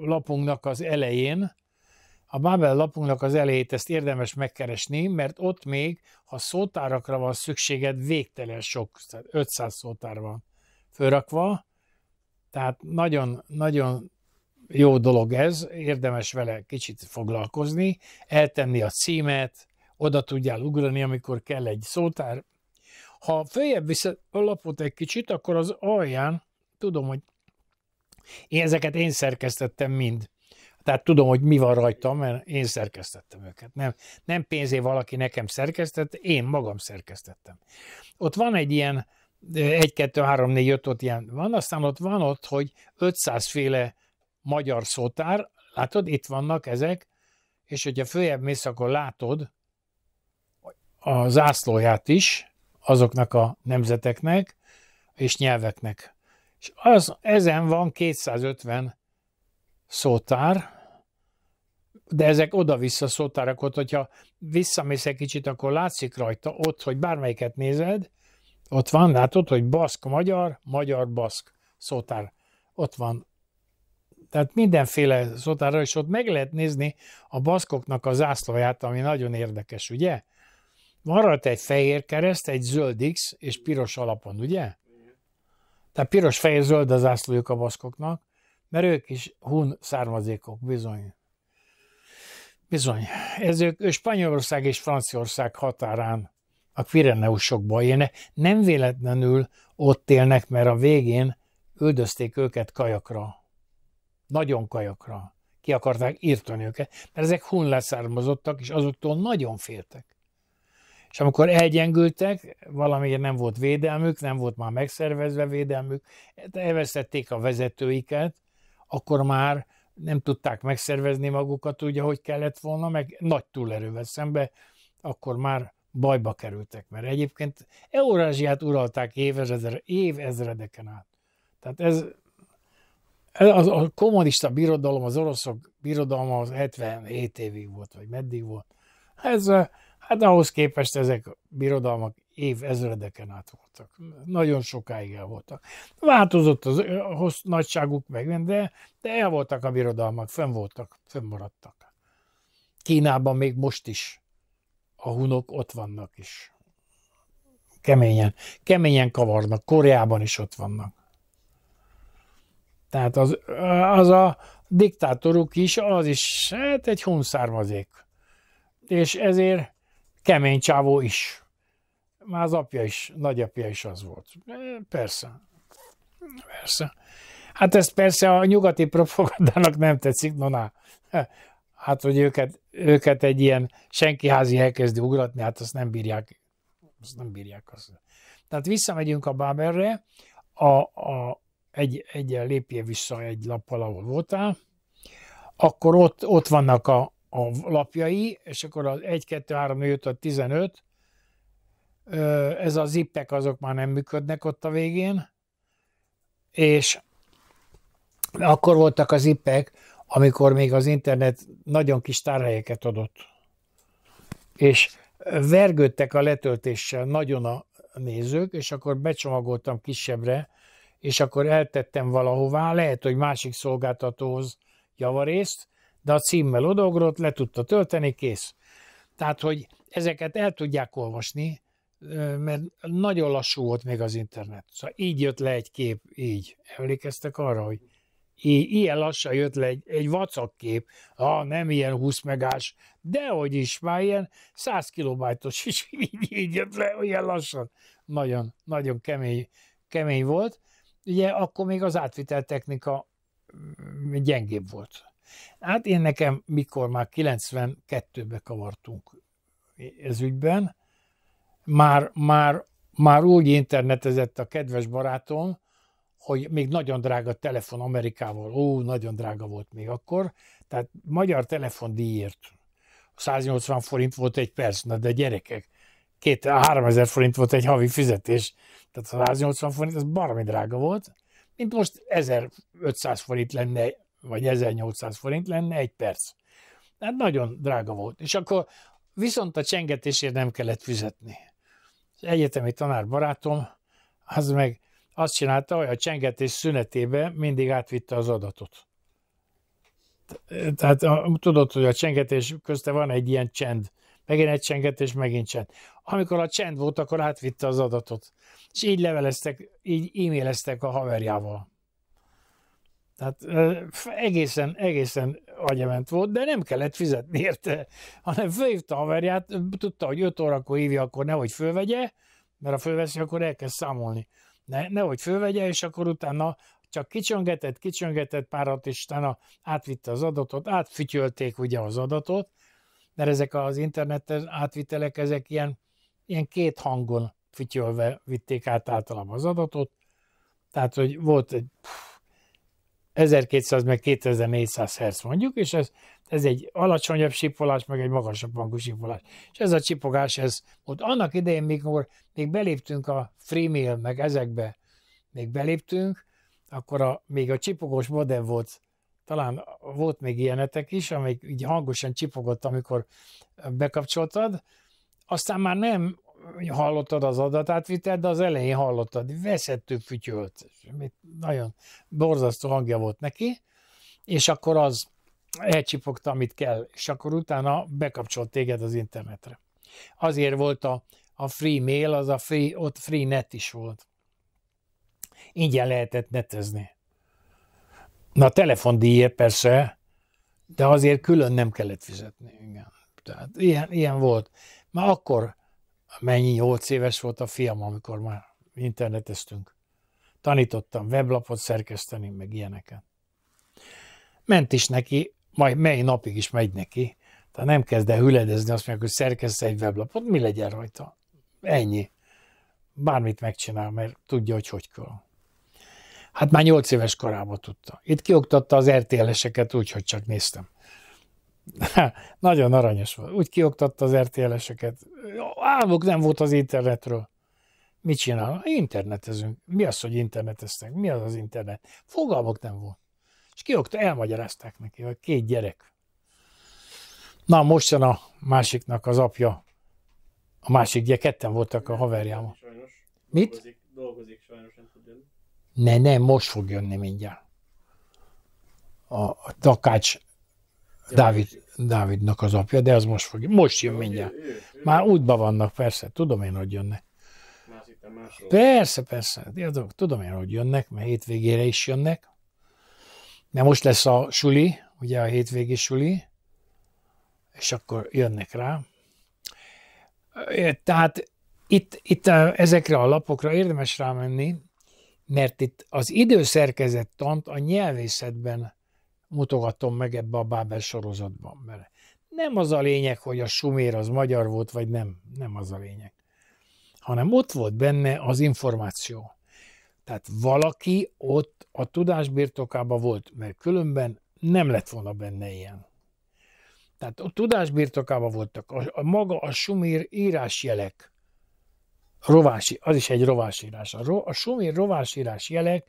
lapunknak az elején, a Bábel lapunknak az elejét ezt érdemes megkeresni, mert ott még, ha szótárakra van szükséged, végtelen sok, tehát 500 szótár van fölrakva, tehát nagyon, nagyon jó dolog ez, érdemes vele kicsit foglalkozni, eltenni a címet, oda tudjál ugrani, amikor kell egy szótár. Ha följebb viszed a lapot egy kicsit, akkor az alján, tudom, hogy én ezeket én szerkesztettem mind. Tehát tudom, hogy mi van rajta, mert én szerkesztettem őket. Nem, nem pénzé valaki nekem szerkesztett, én magam szerkesztettem. Ott van egy ilyen 1, 2, 3, 4, 5 ott ilyen van, aztán ott van ott, hogy 500 féle magyar szótár, látod, itt vannak ezek, és hogyha följebb mész, akkor látod, a zászlóját is azoknak a nemzeteknek és nyelveknek. És az, ezen van 250 szótár, de ezek oda-vissza szótárak ott, hogyha visszamész egy kicsit, akkor látszik rajta ott, hogy bármelyiket nézed, ott van, látod, hogy baszk-magyar, magyar-baszk szótár. Ott van. Tehát mindenféle szótárra, és ott meg lehet nézni a baszkoknak a zászlóját, ami nagyon érdekes, ugye? Maradt egy fehér kereszt, egy zöld X és piros alapon, ugye? Tehát piros, fehér, zöld az ászlójuk a baszkoknak, mert ők is hun származékok, bizony. Bizony. Ez ők, ő Spanyolország és Franciaország határán, a Pireneusokban élnek. Nem véletlenül ott élnek, mert a végén üldözték őket kajakra. Nagyon kajakra. Ki akarták írtani őket, mert ezek hun leszármazottak, és azoktól nagyon féltek. És amikor elgyengültek, valamiért nem volt védelmük, nem volt már megszervezve védelmük, elvesztették a vezetőiket, akkor már nem tudták megszervezni magukat úgy, ahogy kellett volna, meg nagy túlerővel szembe, akkor már bajba kerültek, mert egyébként Eurázsiát uralták évezredeken, évezredeken át. Tehát ez, ez a, a kommunista birodalom, az oroszok birodalma az 77 évig volt, vagy meddig volt. Ez Hát ahhoz képest ezek a birodalmak ezredeken át voltak. Nagyon sokáig el voltak. Változott az hossz, nagyságuk meg, de, de el voltak a birodalmak, fenn voltak, maradtak. Kínában még most is a hunok ott vannak is. Keményen, keményen kavarnak, Koreában is ott vannak. Tehát az, az a diktátoruk is, az is hát egy hun származék. És ezért kemény csávó is. Már az apja is, nagyapja is az volt. E, persze. Persze. Hát ezt persze a nyugati propagandának nem tetszik, no na. E, hát, hogy őket, őket egy ilyen senkiházi elkezdi ugratni, hát azt nem bírják. Azt nem bírják. Azt. Tehát visszamegyünk a Báberre, a, a, egy, egy lépje vissza egy lappal, ahol voltál, akkor ott, ott vannak a, a lapjai, és akkor az 1, 2, 3, 4, 5, 6, 15, ez a zippek azok már nem működnek ott a végén, és akkor voltak az zippek, amikor még az internet nagyon kis tárhelyeket adott. És vergődtek a letöltéssel nagyon a nézők, és akkor becsomagoltam kisebbre, és akkor eltettem valahová, lehet, hogy másik szolgáltatóhoz javarészt, de a címmel odogrott, le tudta tölteni, kész. Tehát, hogy ezeket el tudják olvasni, mert nagyon lassú volt még az internet. Szóval így jött le egy kép, így. Emlékeztek arra, hogy így, ilyen lassan jött le egy, egy vacak kép, ah, nem ilyen 20 megás, hogy is, már ilyen 100 kilobájtos is <laughs> így, így jött le, olyan lassan. Nagyon, nagyon kemény, kemény volt. Ugye akkor még az átvitel technika mm, gyengébb volt. Hát én nekem, mikor már 92-be kavartunk ez ügyben, már, már, már úgy internetezett a kedves barátom, hogy még nagyon drága telefon Amerikával, ó, nagyon drága volt még akkor, tehát magyar telefon díjért 180 forint volt egy perc, na de gyerekek, 3000 forint volt egy havi fizetés, tehát 180 forint, az baromi drága volt, mint most 1500 forint lenne vagy 1800 forint lenne egy perc. Hát nagyon drága volt. És akkor viszont a csengetésért nem kellett fizetni. Az egyetemi tanár barátom, az meg azt csinálta, hogy a csengetés szünetében mindig átvitte az adatot. Tehát eh, tudod, hogy a csengetés közte van egy ilyen csend. Megint egy csengetés, megint csend. Amikor a csend volt, akkor átvitte az adatot. És így leveleztek, így e-maileztek a haverjával. Tehát egészen, egészen agyament volt, de nem kellett fizetni érte, hanem fölhívta verját, tudta, hogy 5 órakor hívja, akkor nehogy fölvegye, mert ha fölveszi, akkor elkezd számolni. Ne, nehogy fölvegye, és akkor utána csak kicsöngetett, kicsöngetett párat, és utána átvitte az adatot, átfütyölték ugye az adatot, mert ezek az internet átvitelek, ezek ilyen, ilyen két hangon fütyölve vitték át általában az adatot, tehát, hogy volt egy pff, 1200 meg 2400 Hz mondjuk, és ez, ez egy alacsonyabb sipolás, meg egy magasabb hangú sipolás. És ez a csipogás, ez ott annak idején, mikor még beléptünk a freemail, meg ezekbe, még beléptünk, akkor a, még a csipogós modem volt, talán volt még ilyenetek is, amik így hangosan csipogott, amikor bekapcsoltad, aztán már nem, hallottad az adatátvitelt, de az elején hallottad, veszettő fütyölt, nagyon borzasztó hangja volt neki, és akkor az elcsipogta, amit kell, és akkor utána bekapcsolt téged az internetre. Azért volt a, a free mail, az a free, ott free net is volt. Ingyen lehetett netezni. Na, a telefondíjért persze, de azért külön nem kellett fizetni. Igen. Tehát ilyen, ilyen volt. Már akkor mennyi, 8 éves volt a fiam, amikor már interneteztünk. Tanítottam weblapot szerkeszteni, meg ilyeneket. Ment is neki, majd mely napig is megy neki. Tehát nem kezd el hüledezni, azt mondja, hogy szerkeszte egy weblapot, mi legyen rajta. Ennyi. Bármit megcsinál, mert tudja, hogy hogy kell. Hát már 8 éves korában tudta. Itt kioktatta az RTL-eseket úgy, hogy csak néztem. <laughs> Nagyon aranyos volt. Úgy kioktatta az RTL-eseket. Álmok nem volt az internetről. Mit csinál? Internetezünk. Mi az, hogy interneteztek? Mi az az internet? Fogalmok nem volt. És kiokta, elmagyarázták neki, hogy két gyerek. Na, most jön a másiknak az apja. A másik gyerek, ketten voltak a haverjával. Sajnos. Mit? Dolgozik, dolgozik sajnos, nem tud jönni. Ne, nem, most fog jönni mindjárt. A, a takács Dávid, Dávidnak az apja, de az most fog, most jön mindjárt. Már útban vannak, persze, tudom én, hogy jönnek. Persze, persze, tudom én, hogy jönnek, mert hétvégére is jönnek. Mert most lesz a suli, ugye a hétvégi suli, és akkor jönnek rá. Tehát itt, itt ezekre a lapokra érdemes rámenni, mert itt az tant a nyelvészetben mutogatom meg ebbe a Bábel sorozatban bele. Nem az a lényeg, hogy a sumér az magyar volt, vagy nem, nem az a lényeg. Hanem ott volt benne az információ. Tehát valaki ott a tudás birtokába volt, mert különben nem lett volna benne ilyen. Tehát a tudás birtokába voltak. A, a maga a sumér írásjelek, rovási, az is egy rovásírás. A, ro, a sumér rovásírás jelek,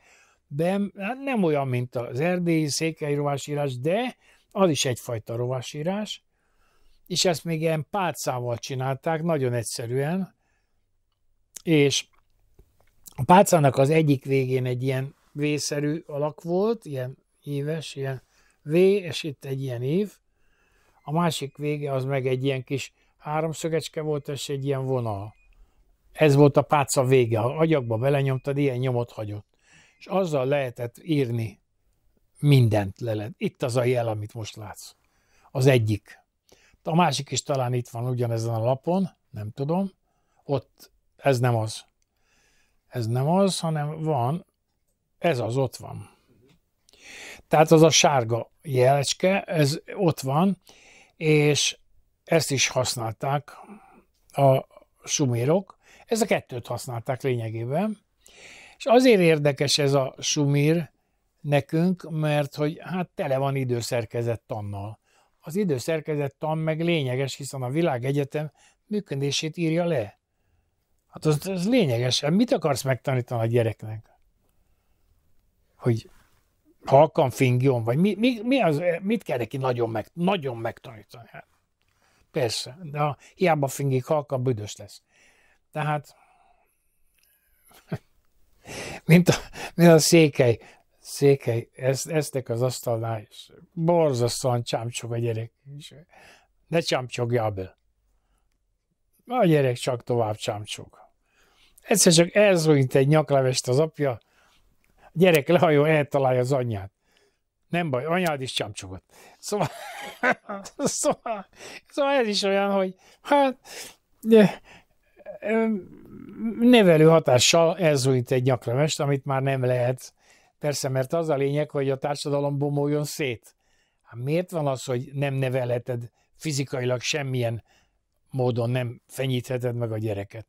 de hát nem olyan, mint az erdélyi székely rovásírás, de az is egyfajta rovásírás, és ezt még ilyen pálcával csinálták, nagyon egyszerűen, és a pálcának az egyik végén egy ilyen vészerű alak volt, ilyen éves, ilyen V, és itt egy ilyen év, a másik vége az meg egy ilyen kis háromszögecske volt, és egy ilyen vonal. Ez volt a pálca vége, ha agyakba belenyomtad, ilyen nyomot hagyott és azzal lehetett írni mindent le. Itt az a jel, amit most látsz. Az egyik. A másik is talán itt van ugyanezen a lapon, nem tudom. Ott ez nem az. Ez nem az, hanem van, ez az ott van. Tehát az a sárga jelecske, ez ott van, és ezt is használták a sumérok. Ez a kettőt használták lényegében. És azért érdekes ez a sumír nekünk, mert hogy hát tele van időszerkezett tannal. Az időszerkezett tan meg lényeges, hiszen a világegyetem működését írja le. Hát az, az lényeges. Mit akarsz megtanítani a gyereknek? Hogy halkan fingjon, vagy mi, mi, mi az, mit kell neki nagyon, meg, nagyon megtanítani? Hát persze, de ha hiába fingik, halkan büdös lesz. Tehát mint a, mint a székely. Székely, ezt, eztek az asztalnál, és borzasztóan csámcsog a gyerek. És ne csámcsogjál be. A gyerek csak tovább csámcsog. Egyszer csak elzújt egy nyaklevest az apja, a gyerek lehajó, eltalálja az anyját. Nem baj, anyád is csámcsogott. Szóval, <laughs> szóval, szóval ez is olyan, hogy hát, de, nevelő hatással elzúlít egy nyakramest, amit már nem lehet. Persze, mert az a lényeg, hogy a társadalom bomoljon szét. Hát miért van az, hogy nem nevelheted fizikailag semmilyen módon nem fenyítheted meg a gyereket?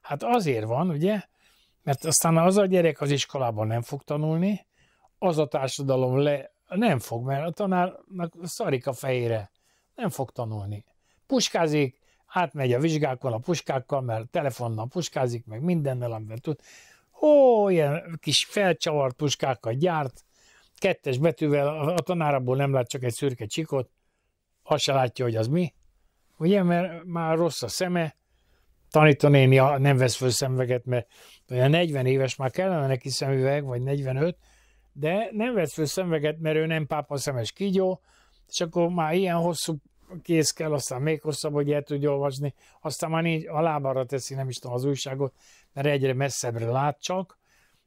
Hát azért van, ugye? Mert aztán az a gyerek az iskolában nem fog tanulni, az a társadalom le, nem fog, mert a tanárnak szarik a fejére. Nem fog tanulni. Puskázik, átmegy a vizsgákkal, a puskákkal, mert telefonnal puskázik, meg mindennel, amivel tud. Ó, ilyen kis felcsavart puskákkal gyárt, kettes betűvel, a tanárából nem lát csak egy szürke csikot, azt se látja, hogy az mi. Ugye, mert már rossz a szeme, tanítónéni nem vesz föl szemveget, mert olyan 40 éves már kellene neki szemüveg, vagy 45, de nem vesz föl szemveget, mert ő nem pápa szemes kígyó, és akkor már ilyen hosszú kész kell, aztán még hosszabb, hogy el tudja olvasni, aztán már négy, a lábára teszi, nem is tudom, az újságot, mert egyre messzebbre lát csak,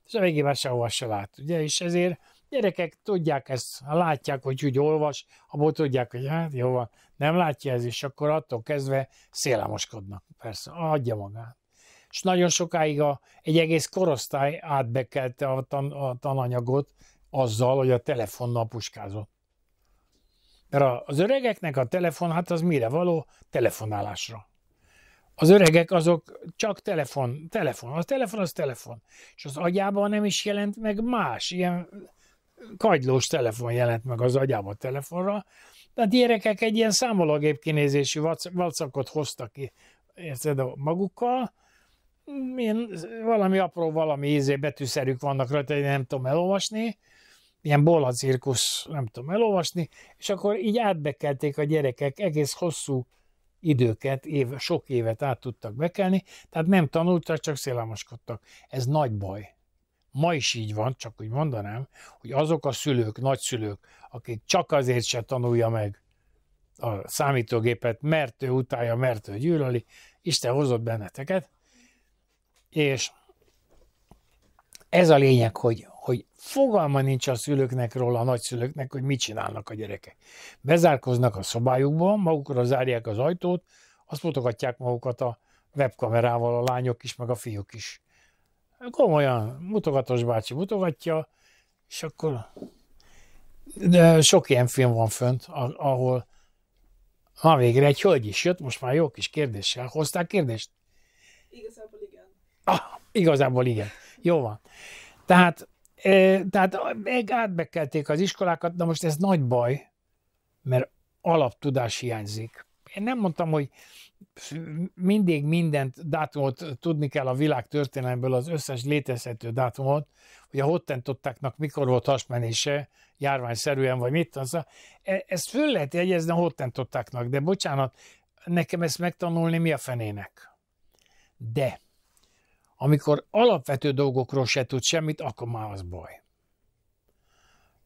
és a végében sehova se lát, ugye, és ezért gyerekek tudják ezt, ha látják, hogy úgy olvas, abból tudják, hogy hát jó van, nem látja ez, és akkor attól kezdve szélámoskodnak, persze, adja magát. És nagyon sokáig a, egy egész korosztály átbekelte a, tan, a tananyagot azzal, hogy a telefonnal puskázott. Mert az öregeknek a telefon, hát az mire való? Telefonálásra. Az öregek azok csak telefon, telefon, a telefon az telefon. És az agyában nem is jelent meg más, ilyen kagylós telefon jelent meg az agyában telefonra. a gyerekek egy ilyen számológép kinézésű valcakot hoztak ki, érted, magukkal, ilyen, valami apró, valami ízé betűszerűk vannak rajta, én nem tudom elolvasni, ilyen bola cirkusz, nem tudom elolvasni, és akkor így átbekelték a gyerekek egész hosszú időket, év, sok évet át tudtak bekelni, tehát nem tanultak, csak szélámoskodtak. Ez nagy baj. Ma is így van, csak úgy mondanám, hogy azok a szülők, nagyszülők, akik csak azért se tanulja meg a számítógépet, mert ő utálja, mert ő gyűlöli, Isten hozott benneteket, és ez a lényeg, hogy hogy fogalma nincs a szülőknek róla, a nagyszülőknek, hogy mit csinálnak a gyerekek. Bezárkoznak a szobájukba, magukra zárják az ajtót, azt mutogatják magukat a webkamerával a lányok is, meg a fiúk is. Komolyan, mutogatós bácsi mutogatja, és akkor de sok ilyen film van fönt, ahol na végre egy hölgy is jött, most már jó kis kérdéssel. Hozták kérdést? Igazából igen. Ah, igazából igen. Jó van. Tehát tehát meg átbekelték az iskolákat, de most ez nagy baj, mert alaptudás hiányzik. Én nem mondtam, hogy mindig mindent, dátumot tudni kell a világ történelmből, az összes létezhető dátumot, hogy a hottentottáknak mikor volt hasmenése, járványszerűen, vagy mit tanulsz. E, ezt föl lehet jegyezni a hottentottáknak, de bocsánat, nekem ezt megtanulni mi a fenének? De amikor alapvető dolgokról se tud semmit, akkor már az baj.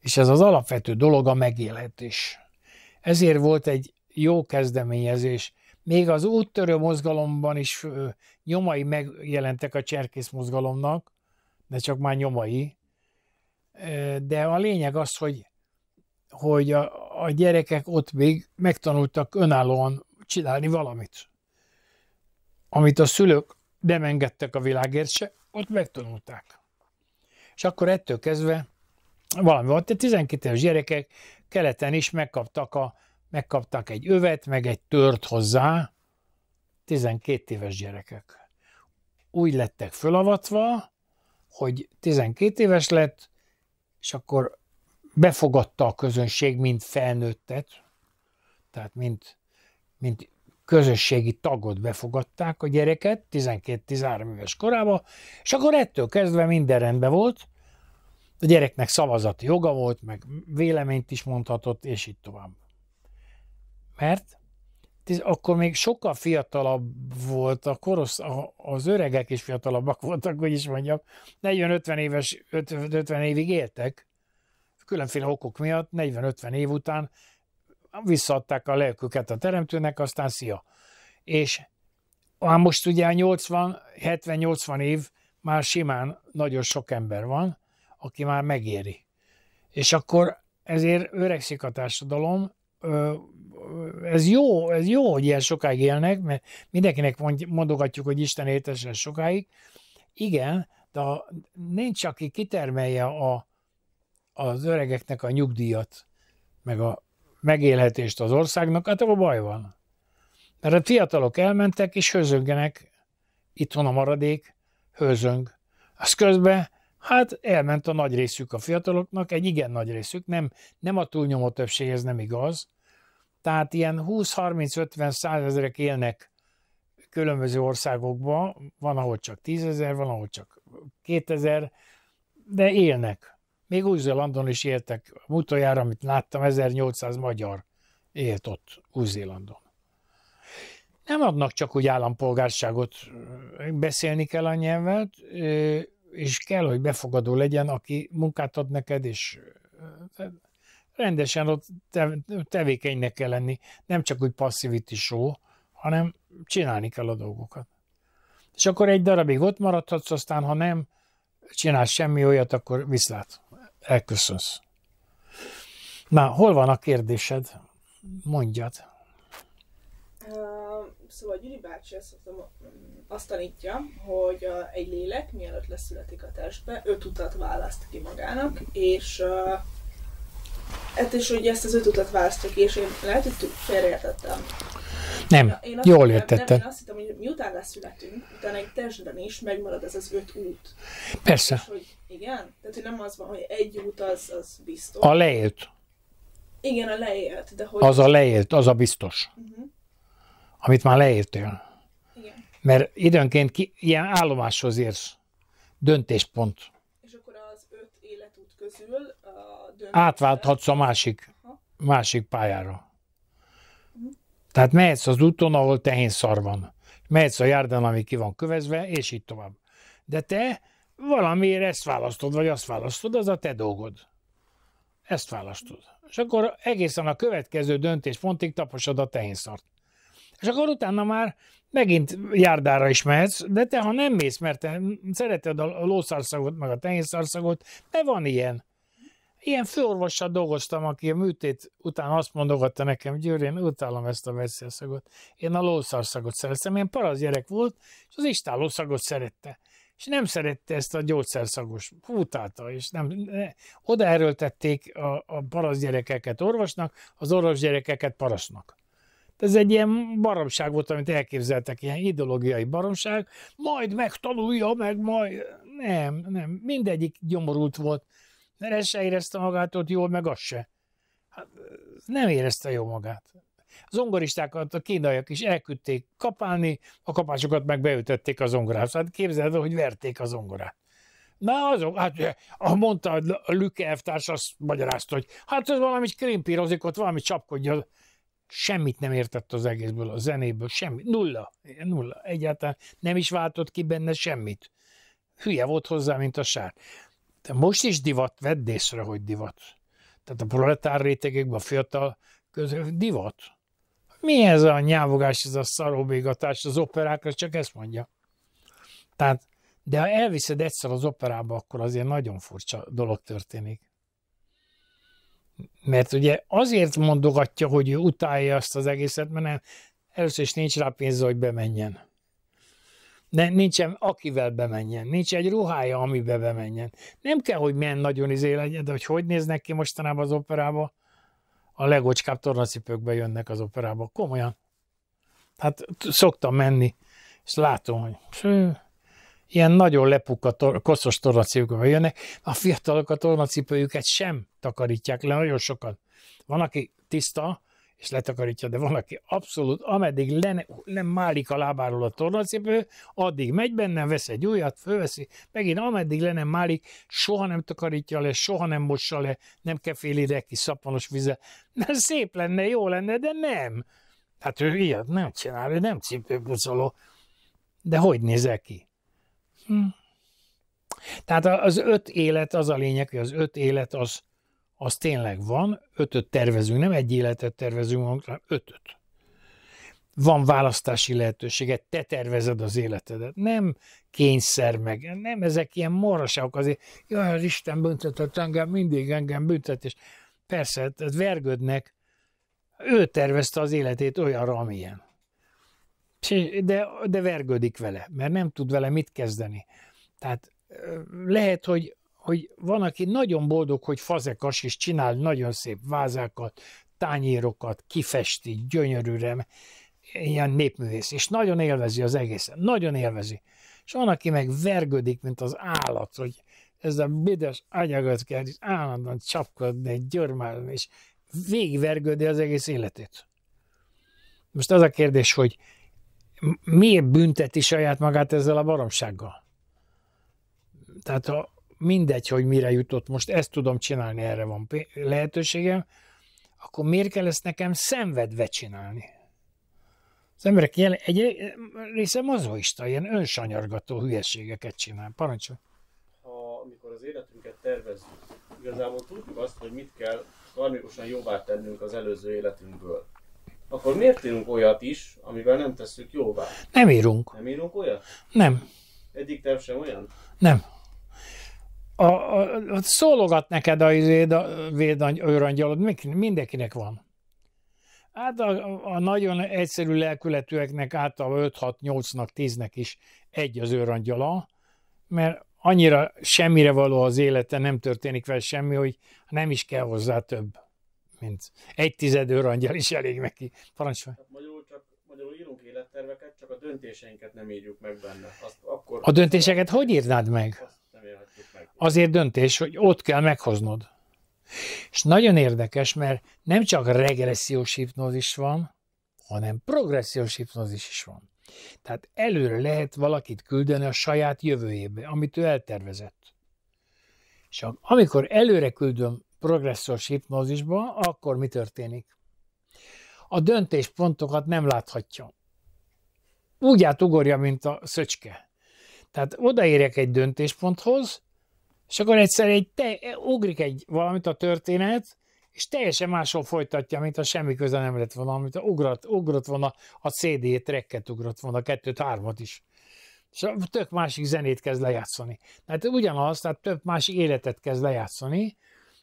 És ez az alapvető dolog a megélhetés. Ezért volt egy jó kezdeményezés. Még az úttörő mozgalomban is nyomai megjelentek a cserkész mozgalomnak, de csak már nyomai. De a lényeg az, hogy, hogy a, a gyerekek ott még megtanultak önállóan csinálni valamit, amit a szülők nem engedtek a világért se, ott megtanulták. És akkor ettől kezdve valami volt, a 12 éves gyerekek keleten is megkaptak, a, megkaptak egy övet, meg egy tört hozzá, 12 éves gyerekek. Úgy lettek fölavatva, hogy 12 éves lett, és akkor befogadta a közönség, mint felnőttet, tehát mint, mint közösségi tagot befogadták a gyereket 12-13 éves korába, és akkor ettől kezdve minden rendben volt, a gyereknek szavazati joga volt, meg véleményt is mondhatott, és így tovább. Mert akkor még sokkal fiatalabb volt a korosz, az öregek is fiatalabbak voltak, hogy is mondjam, 40-50 éves, 50 évig éltek, különféle okok miatt 40-50 év után visszaadták a lelküket a teremtőnek, aztán szia. És ám most ugye 80, 70-80 év már simán nagyon sok ember van, aki már megéri. És akkor ezért öregszik a társadalom, ez jó, ez jó, hogy ilyen sokáig élnek, mert mindenkinek mondogatjuk, hogy Isten étesen sokáig. Igen, de nincs, aki kitermelje a, az öregeknek a nyugdíjat, meg a megélhetést az országnak, hát akkor baj van. Mert a fiatalok elmentek és hőzöngenek, itthon a maradék, hőzöng. Az közben, hát elment a nagy részük a fiataloknak, egy igen nagy részük, nem, nem a túlnyomó többség, ez nem igaz. Tehát ilyen 20-30-50 százezerek élnek különböző országokban, van ahol csak 10 ezer, van ahol csak 2000, de élnek. Még Új-Zélandon is éltek. Utoljára, amit láttam, 1800 magyar élt ott Új-Zélandon. Nem adnak csak úgy állampolgárságot, beszélni kell a nyelvet, és kell, hogy befogadó legyen, aki munkát ad neked, és rendesen ott tevékenynek kell lenni, nem csak úgy passivity show, hanem csinálni kell a dolgokat. És akkor egy darabig ott maradhatsz, aztán ha nem csinálsz semmi olyat, akkor viszlát elköszönsz. Na, hol van a kérdésed? Mondjad. szóval Gyuri bácsi azt, mondom, azt tanítja, hogy egy lélek mielőtt leszületik a testbe, öt utat választ ki magának, és Hát és ugye ezt az öt utat választjuk, és én lehet, hogy félreértettem. Nem, Na, én azt jól értettem. Én azt hittem, hogy miután leszületünk, utána egy testben is megmarad ez az öt út. Persze. És, hogy igen? Tehát, hogy nem az van, hogy egy út az, az biztos. A leélt. Igen, a leélt. De hogy... Az a leélt, az a biztos. Uh-huh. Amit már leéltél. Igen. Mert időnként ki, ilyen állomáshoz érsz. Döntéspont. És akkor az öt életút közül átválthatsz a másik, másik pályára. Tehát mehetsz az úton, ahol tehén szar van. Mehetsz a járdán, ami ki van kövezve, és így tovább. De te valamiért ezt választod, vagy azt választod, az a te dolgod. Ezt választod. És akkor egészen a következő döntés pontig taposod a tehén szart. És akkor utána már megint járdára is mehetsz, de te ha nem mész, mert te szereted a lószarszagot, meg a tehén szarszagot, de van ilyen. Ilyen főorvossal dolgoztam, aki a műtét után azt mondogatta nekem, Győri, én utálom ezt a veszélyszagot. Én a lószarszagot szerettem, én parasz gyerek volt, és az lószagot szerette. És nem szerette ezt a gyógyszerszagos, utálta, és nem, ne, oda erőltették a, a parasz gyerekeket orvosnak, az orvos gyerekeket parasnak. Ez egy ilyen baromság volt, amit elképzeltek, ilyen ideológiai baromság, majd megtanulja, meg majd... Nem, nem, mindegyik gyomorult volt mert ez se érezte magát ott jól, meg az se. Hát, nem érezte jól magát. Az ongoristákat a kínaiak is elküldték kapálni, a kapásokat meg beütötték a zongorához. Hát képzeld, hogy verték a zongorát. Na azok, hát mondta a Lüke elvtárs, azt magyarázta, hogy hát ez valami krimpírozik, ott valami csapkodja. Semmit nem értett az egészből, a zenéből, semmi. Nulla, nulla. Egyáltalán nem is váltott ki benne semmit. Hülye volt hozzá, mint a sár. De most is divat, vedd észre, hogy divat. Tehát a proletár rétegekben a fiatal közül divat. Mi ez a nyávogás, ez a szarobégatás az operákra, csak ezt mondja. Tehát, de ha elviszed egyszer az operába, akkor azért nagyon furcsa dolog történik. Mert ugye azért mondogatja, hogy ő utálja azt az egészet, mert nem, először is nincs rá pénze, hogy bemenjen. Ne, nincsen akivel bemenjen, nincs egy ruhája, amibe bemenjen. Nem kell, hogy milyen nagyon izé legyen, de hogy hogy néznek ki mostanában az operába, a legocskább tornacipőkbe jönnek az operába, komolyan. Hát szoktam menni, és látom, hogy fő, ilyen nagyon lepuka, tor, koszos tornacipőkbe jönnek, a fiatalok a tornacipőjüket sem takarítják le nagyon sokat. Van, aki tiszta, és letakarítja, de valaki abszolút, ameddig le, nem málik a lábáról a tornacipő, addig megy benne, vesz egy újat, fölveszi, megint ameddig le nem málik, soha nem takarítja le, soha nem mossa le, nem kefélire ki szappanos vize. Na, szép lenne, jó lenne, de nem. Hát ő ilyet nem csinál, ő nem cipőpucoló. De hogy nézel ki? Hm. Tehát az öt élet, az a lényeg, hogy az öt élet az az tényleg van, ötöt tervezünk, nem egy életet tervezünk hanem ötöt. Van választási lehetőséget, te tervezed az életedet. Nem kényszer meg, nem ezek ilyen morosak, azért, jaj, az Isten büntetett engem, mindig engem büntet, és persze, tehát hát vergődnek, ő tervezte az életét olyanra, amilyen. De, de vergődik vele, mert nem tud vele mit kezdeni. Tehát lehet, hogy hogy van, aki nagyon boldog, hogy fazekas, és csinál nagyon szép vázákat, tányérokat, kifesti, gyönyörűre, ilyen népművész, és nagyon élvezi az egészet, nagyon élvezi. És van, aki meg vergődik, mint az állat, hogy ez a büdös anyagot kell és állandóan csapkodni, györmálni, és végvergődi az egész életét. Most az a kérdés, hogy miért bünteti saját magát ezzel a baromsággal? Tehát ha mindegy, hogy mire jutott, most ezt tudom csinálni, erre van lehetőségem, akkor miért kell ezt nekem szenvedve csinálni? Az emberek jelen, egy része mazoista, ilyen önsanyargató hülyeségeket csinál. Parancsol! Ha amikor az életünket tervezzük, igazából tudjuk azt, hogy mit kell karmikusan jóvá tennünk az előző életünkből. Akkor miért írunk olyat is, amivel nem tesszük jóvá? Nem írunk. Nem írunk olyat? Nem. Egyik terv sem olyan? Nem a, a, a szólogat neked a, a izé, védany, őrangyalod, mindenkinek van. Hát a, a nagyon egyszerű lelkületűeknek által 5-6-8-nak, 10-nek is egy az őrangyala, mert annyira semmire való az élete, nem történik vele semmi, hogy nem is kell hozzá több, mint egy tized őrangyal is elég neki. Parancsolj! Hát magyarul csak magyarul írunk életterveket, csak a döntéseinket nem írjuk meg benne. Azt akkor... A döntéseket hogy írnád meg? Azt Azért döntés, hogy ott kell meghoznod. És nagyon érdekes, mert nem csak regressziós hipnózis van, hanem progressziós hipnózis is van. Tehát előre lehet valakit küldeni a saját jövőjébe, amit ő eltervezett. És amikor előre küldöm progressziós hipnózisba, akkor mi történik? A döntéspontokat nem láthatja. Úgy átugorja, mint a szöcske. Tehát odaérek egy döntésponthoz, és akkor egyszer egy te, ugrik egy valamit a történet, és teljesen máshol folytatja, mint a semmi köze nem lett volna, mint a ugrat ugrott volna a CD-t, rekket ugrott volna, kettőt, hármat is. És a tök másik zenét kezd lejátszani. Tehát ugyanaz, tehát több másik életet kezd lejátszani,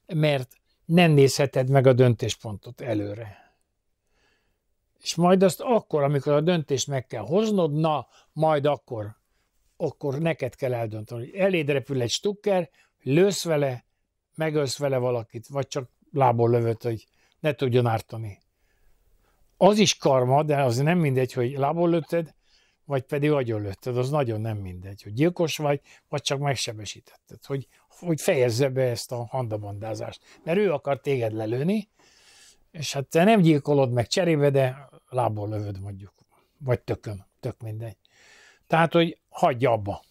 mert nem nézheted meg a döntéspontot előre. És majd azt akkor, amikor a döntést meg kell hoznod, na, majd akkor akkor neked kell eldönteni, hogy eléd repül egy stukker, lősz vele, megölsz vele valakit, vagy csak lából lövöd, hogy ne tudjon ártani. Az is karma, de az nem mindegy, hogy lából lőtted, vagy pedig agyon lőtted, az nagyon nem mindegy, hogy gyilkos vagy, vagy csak megsebesítetted, hogy, hogy fejezze be ezt a handabandázást. Mert ő akar téged lelőni, és hát te nem gyilkolod meg cserébe, de lából lövöd mondjuk, vagy tökön, tök mindegy. Tehát, hogy hagyja abba.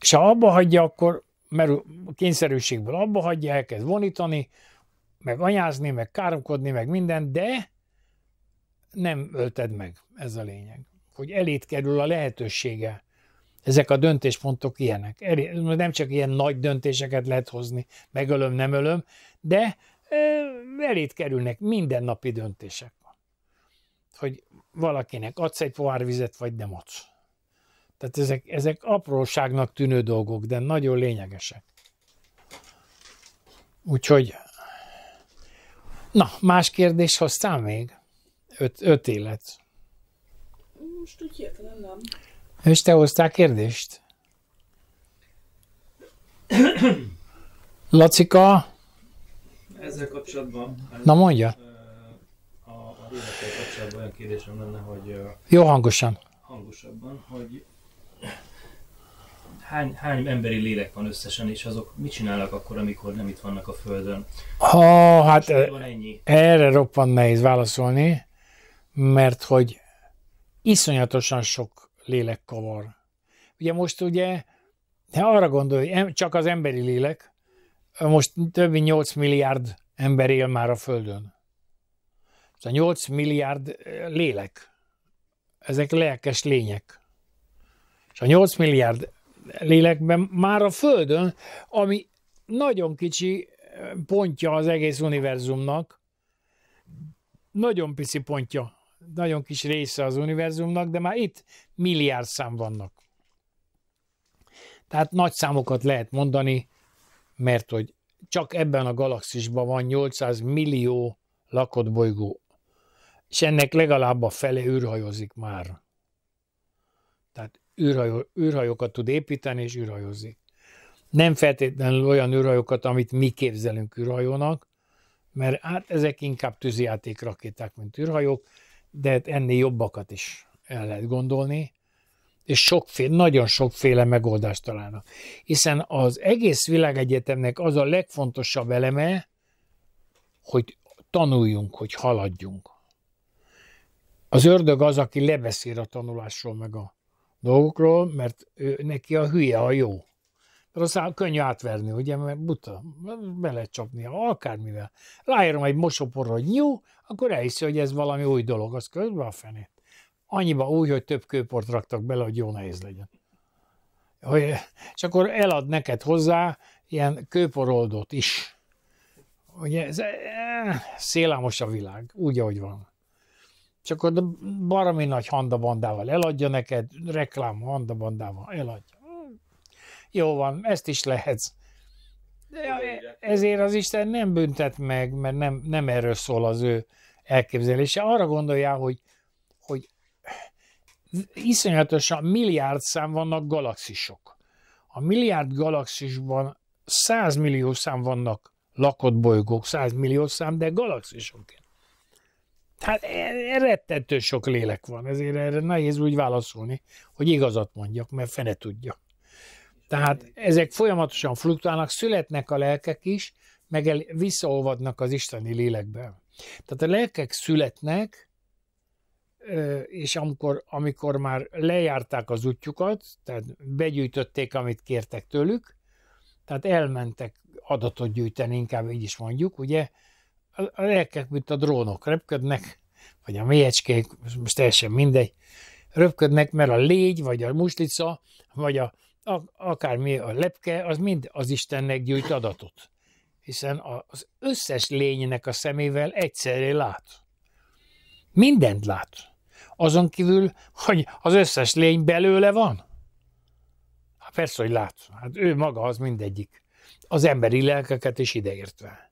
És ha abba hagyja, akkor mert kényszerűségből abba hagyja, elkezd vonítani, meg anyázni, meg káromkodni, meg minden, de nem ölted meg, ez a lényeg. Hogy elét kerül a lehetősége. Ezek a döntéspontok ilyenek. nem csak ilyen nagy döntéseket lehet hozni, megölöm, nem ölöm, de elét kerülnek mindennapi döntések. Hogy valakinek adsz egy pohár vizet, vagy nem adsz. Tehát ezek, ezek apróságnak tűnő dolgok, de nagyon lényegesek. Úgyhogy, na, más kérdés hoztál még? Öt, öt élet. Most úgy hirtelen nem. És te hoztál kérdést? Lacika? Ezzel kapcsolatban. na mondja. A, a kapcsolatban olyan kérdésem lenne, hogy... Jó hangosan. Hangosabban, hogy hány, hány emberi lélek van összesen, és azok mit csinálnak akkor, amikor nem itt vannak a Földön? Ha, hát van ennyi? erre roppant nehéz válaszolni, mert hogy iszonyatosan sok lélek kavar. Ugye most ugye, ha arra gondolj, hogy csak az emberi lélek, most több mint 8 milliárd ember él már a Földön. a 8 milliárd lélek. Ezek lelkes lények. És a 8 milliárd lélekben már a Földön, ami nagyon kicsi eh, pontja az egész univerzumnak, nagyon pici pontja, nagyon kis része az univerzumnak, de már itt milliárd szám vannak. Tehát nagy számokat lehet mondani, mert hogy csak ebben a galaxisban van 800 millió lakott bolygó, és ennek legalább a fele űrhajozik már űrhajó, űrhajókat tud építeni és űrhajózik. Nem feltétlenül olyan űrhajókat, amit mi képzelünk űrhajónak, mert hát ezek inkább tűzijáték rakéták, mint űrhajók, de hát ennél jobbakat is el lehet gondolni, és sokféle, nagyon sokféle megoldást találnak. Hiszen az egész világegyetemnek az a legfontosabb eleme, hogy tanuljunk, hogy haladjunk. Az ördög az, aki lebeszél a tanulásról, meg a dolgokról, mert ő, neki a hülye a jó. Mert aztán könnyű átverni, ugye, mert buta, belecsapni, akármivel. Ráírom egy mosoporra, hogy nyú, akkor elhiszi, hogy ez valami új dolog, az közben a fenét. Annyiba úgy, hogy több kőport raktak bele, hogy jó nehéz legyen. Hogy, és akkor elad neked hozzá ilyen kőporoldót is. Ugye ez, eh, szélámos a világ, úgy, ahogy van. És akkor baromi nagy handabandával eladja neked, reklám handabandával eladja. Jó van, ezt is lehetsz. De e- ezért az Isten nem büntet meg, mert nem, nem erről szól az ő elképzelése. Arra gondolja, hogy, hogy iszonyatosan milliárd szám vannak galaxisok. A milliárd galaxisban 100 millió szám vannak lakott bolygók, 100 millió szám, de galaxisok. Hát e, e, rettentő sok lélek van, ezért erre nehéz úgy válaszolni, hogy igazat mondjak, mert fene tudja. Tehát ezek folyamatosan fluktuálnak, születnek a lelkek is, meg el, visszaolvadnak az isteni lélekben. Tehát a lelkek születnek, és amikor, amikor már lejárták az útjukat, tehát begyűjtötték, amit kértek tőlük, tehát elmentek adatot gyűjteni, inkább így is mondjuk, ugye, a lelkek, mint a drónok röpködnek, vagy a mélyecskék, most teljesen mindegy, röpködnek, mert a légy, vagy a muslica, vagy a, a, akármi a lepke, az mind az Istennek gyűjt adatot. Hiszen az összes lénynek a szemével egyszerre lát. Mindent lát. Azon kívül, hogy az összes lény belőle van. Hát persze, hogy lát. Hát ő maga az mindegyik. Az emberi lelkeket is ideértve.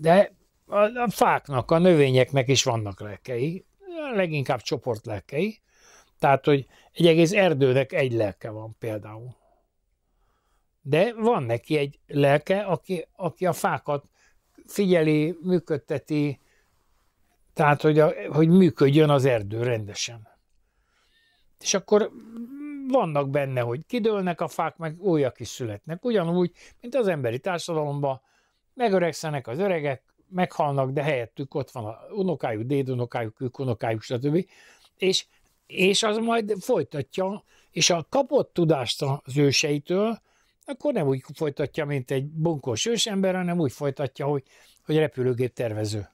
De a, a fáknak, a növényeknek is vannak lelkei, leginkább csoportlelkei, tehát, hogy egy egész erdőnek egy lelke van például. De van neki egy lelke, aki, aki a fákat figyeli, működteti, tehát, hogy, a, hogy működjön az erdő rendesen. És akkor vannak benne, hogy kidőlnek a fák, meg újak is születnek. Ugyanúgy, mint az emberi társadalomban megöregszenek az öregek, meghalnak, de helyettük ott van a unokájuk, dédunokájuk, ők unokájuk, stb. És, és az majd folytatja, és a kapott tudást az őseitől, akkor nem úgy folytatja, mint egy bunkós ősember, hanem úgy folytatja, hogy, hogy repülőgép tervező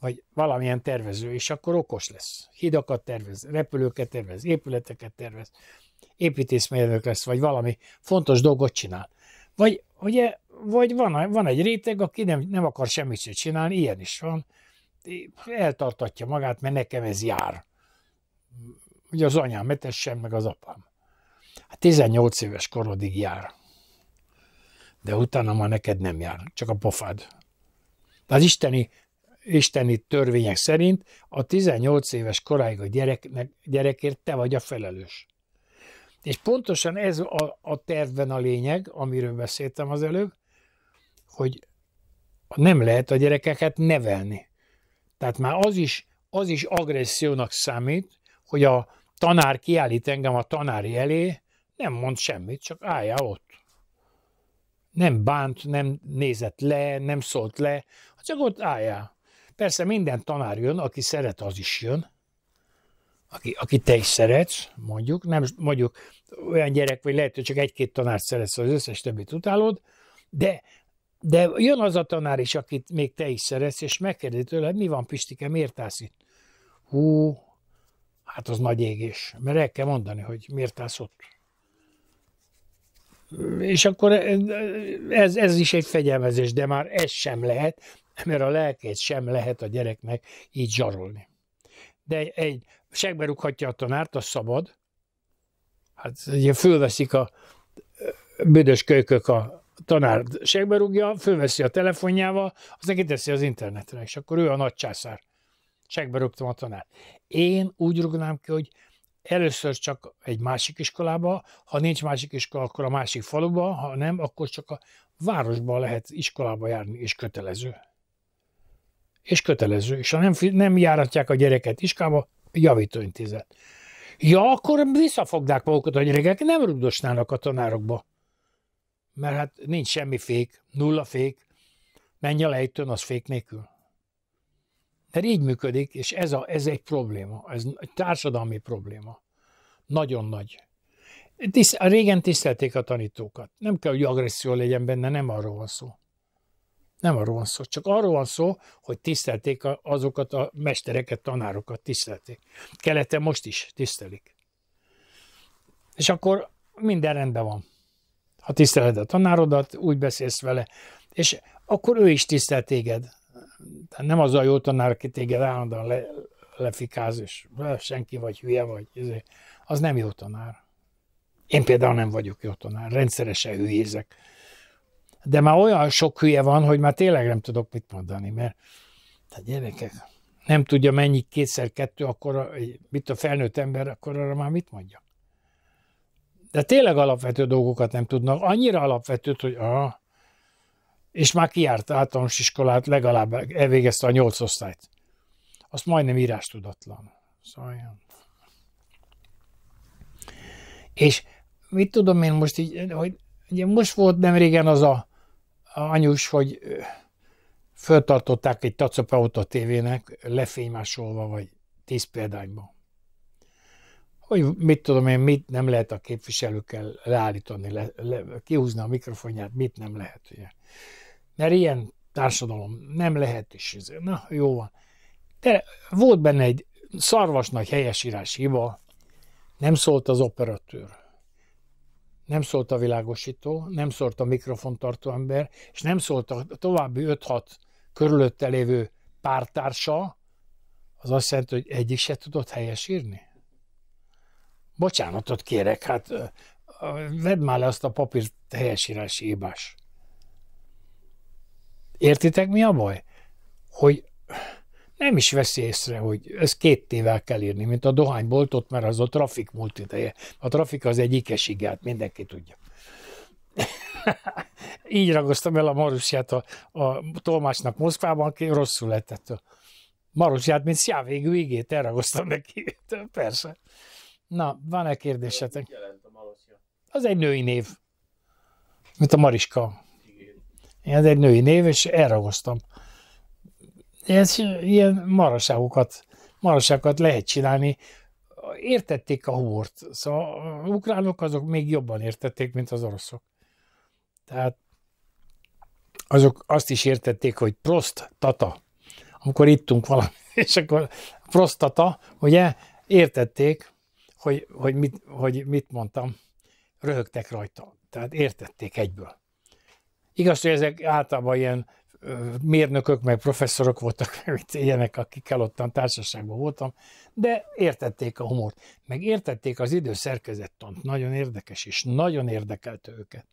vagy valamilyen tervező, és akkor okos lesz. Hidakat tervez, repülőket tervez, épületeket tervez, építészmérnök lesz, vagy valami fontos dolgot csinál. Vagy ugye vagy van, van egy réteg, aki nem, nem akar semmit sem csinálni, ilyen is van, eltartatja magát, mert nekem ez jár. Ugye az anyám metessen, meg az apám. Hát 18 éves korodig jár. De utána már neked nem jár, csak a pofád. De az isteni, isteni törvények szerint a 18 éves koráig a gyereknek, gyerekért te vagy a felelős. És pontosan ez a, a tervben a lényeg, amiről beszéltem az előbb, hogy nem lehet a gyerekeket nevelni. Tehát már az is, az is agressziónak számít, hogy a tanár kiállít engem a tanári elé, nem mond semmit, csak állja ott. Nem bánt, nem nézett le, nem szólt le, csak ott állja. Persze minden tanár jön, aki szeret, az is jön. Aki, aki te is szeretsz, mondjuk, nem mondjuk olyan gyerek, vagy lehet, hogy csak egy-két tanárt szeretsz, az összes többit utálod, de de jön az a tanár is, akit még te is szeretsz, és megkérdezi tőle, mi van Pistike, miért állsz itt? Hú, hát az nagy égés, mert el kell mondani, hogy miért állsz ott. És akkor ez, ez is egy fegyelmezés, de már ez sem lehet, mert a lelkét sem lehet a gyereknek így zsarolni. De egy, segbe a tanárt, az szabad. Hát ugye fölveszik a büdös kölykök a tanár segbe rúgja, fölveszi a telefonjával, az neki teszi az internetre, és akkor ő a nagy császár. Segbe rúgtam a tanár. Én úgy rúgnám ki, hogy először csak egy másik iskolába, ha nincs másik iskola, akkor a másik faluba, ha nem, akkor csak a városba lehet iskolába járni, és kötelező. És kötelező. És ha nem, nem járatják a gyereket iskába, javítóintézet. Ja, akkor visszafogdák magukat a gyerekek, nem rugdosnának a tanárokba mert hát nincs semmi fék, nulla fék, menj a lejtőn, az fék nélkül. Mert így működik, és ez, a, ez egy probléma, ez egy társadalmi probléma. Nagyon nagy. Tiszt, régen tisztelték a tanítókat. Nem kell, hogy agresszió legyen benne, nem arról van szó. Nem arról van szó, csak arról van szó, hogy tisztelték azokat a mestereket, tanárokat tisztelték. Keleten most is tisztelik. És akkor minden rendben van ha tiszteled a tanárodat, úgy beszélsz vele, és akkor ő is tisztel téged. Nem az a jó tanár, aki téged állandóan le, lefikáz, és senki vagy, hülye vagy. Izé. Az nem jó tanár. Én például nem vagyok jó tanár, rendszeresen hülyézek. De már olyan sok hülye van, hogy már tényleg nem tudok mit mondani, mert a hát gyerekek nem tudja mennyi kétszer kettő, akkor mit a felnőtt ember, akkor arra már mit mondja? de tényleg alapvető dolgokat nem tudnak, annyira alapvetőt, hogy ah, és már kiárt általános iskolát, legalább elvégezte a nyolc osztályt. Az majdnem írás tudatlan. Szóval És mit tudom én most így, hogy ugye most volt nem régen az a, a anyus, hogy föltartották egy tacapeauta tévének lefénymásolva, vagy tíz példányban hogy mit tudom én, mit nem lehet a képviselőkkel leállítani, le, le, kihúzni a mikrofonját, mit nem lehet. Ugye. Mert ilyen társadalom nem lehet, is. na, jó van. De volt benne egy szarvas nagy helyesírás hiba, nem szólt az operatőr, nem szólt a világosító, nem szólt a mikrofontartó ember, és nem szólt a további 5-6 körülötte lévő pártársa, az azt jelenti, hogy egyik se tudott helyesírni. Bocsánatot kérek, hát vedd már le azt a papírt helyesírási hibás. Értitek mi a baj? Hogy nem is veszi észre, hogy ez két tével kell írni, mint a dohányboltot, mert az a trafik múlt ideje. A trafik az egy ikesigát, mindenki tudja. <laughs> Így ragoztam el a Marusját a, a Tolmásnak Moszkvában, aki rosszul lett ettől. Marusját, mint szjávégű igét, elragoztam neki, <laughs> persze. Na, van-e kérdésetek? Az egy női név. Mint a Mariska. Igen. Ez egy női név, és elragoztam. Ez ilyen maraságokat, maraságokat lehet csinálni. Értették a húrt, Szóval a ukránok azok még jobban értették, mint az oroszok. Tehát azok azt is értették, hogy prost tata. Amikor ittunk valamit, <laughs> és akkor tata, ugye, értették, hogy, hogy, mit, hogy mit mondtam, röhögtek rajta. Tehát értették egyből. Igaz, hogy ezek általában ilyen mérnökök, meg professzorok voltak, <laughs> mint ilyenek, akikkel a társaságban voltam, de értették a humort, meg értették az szerkezettont. nagyon érdekes, és nagyon érdekelte őket.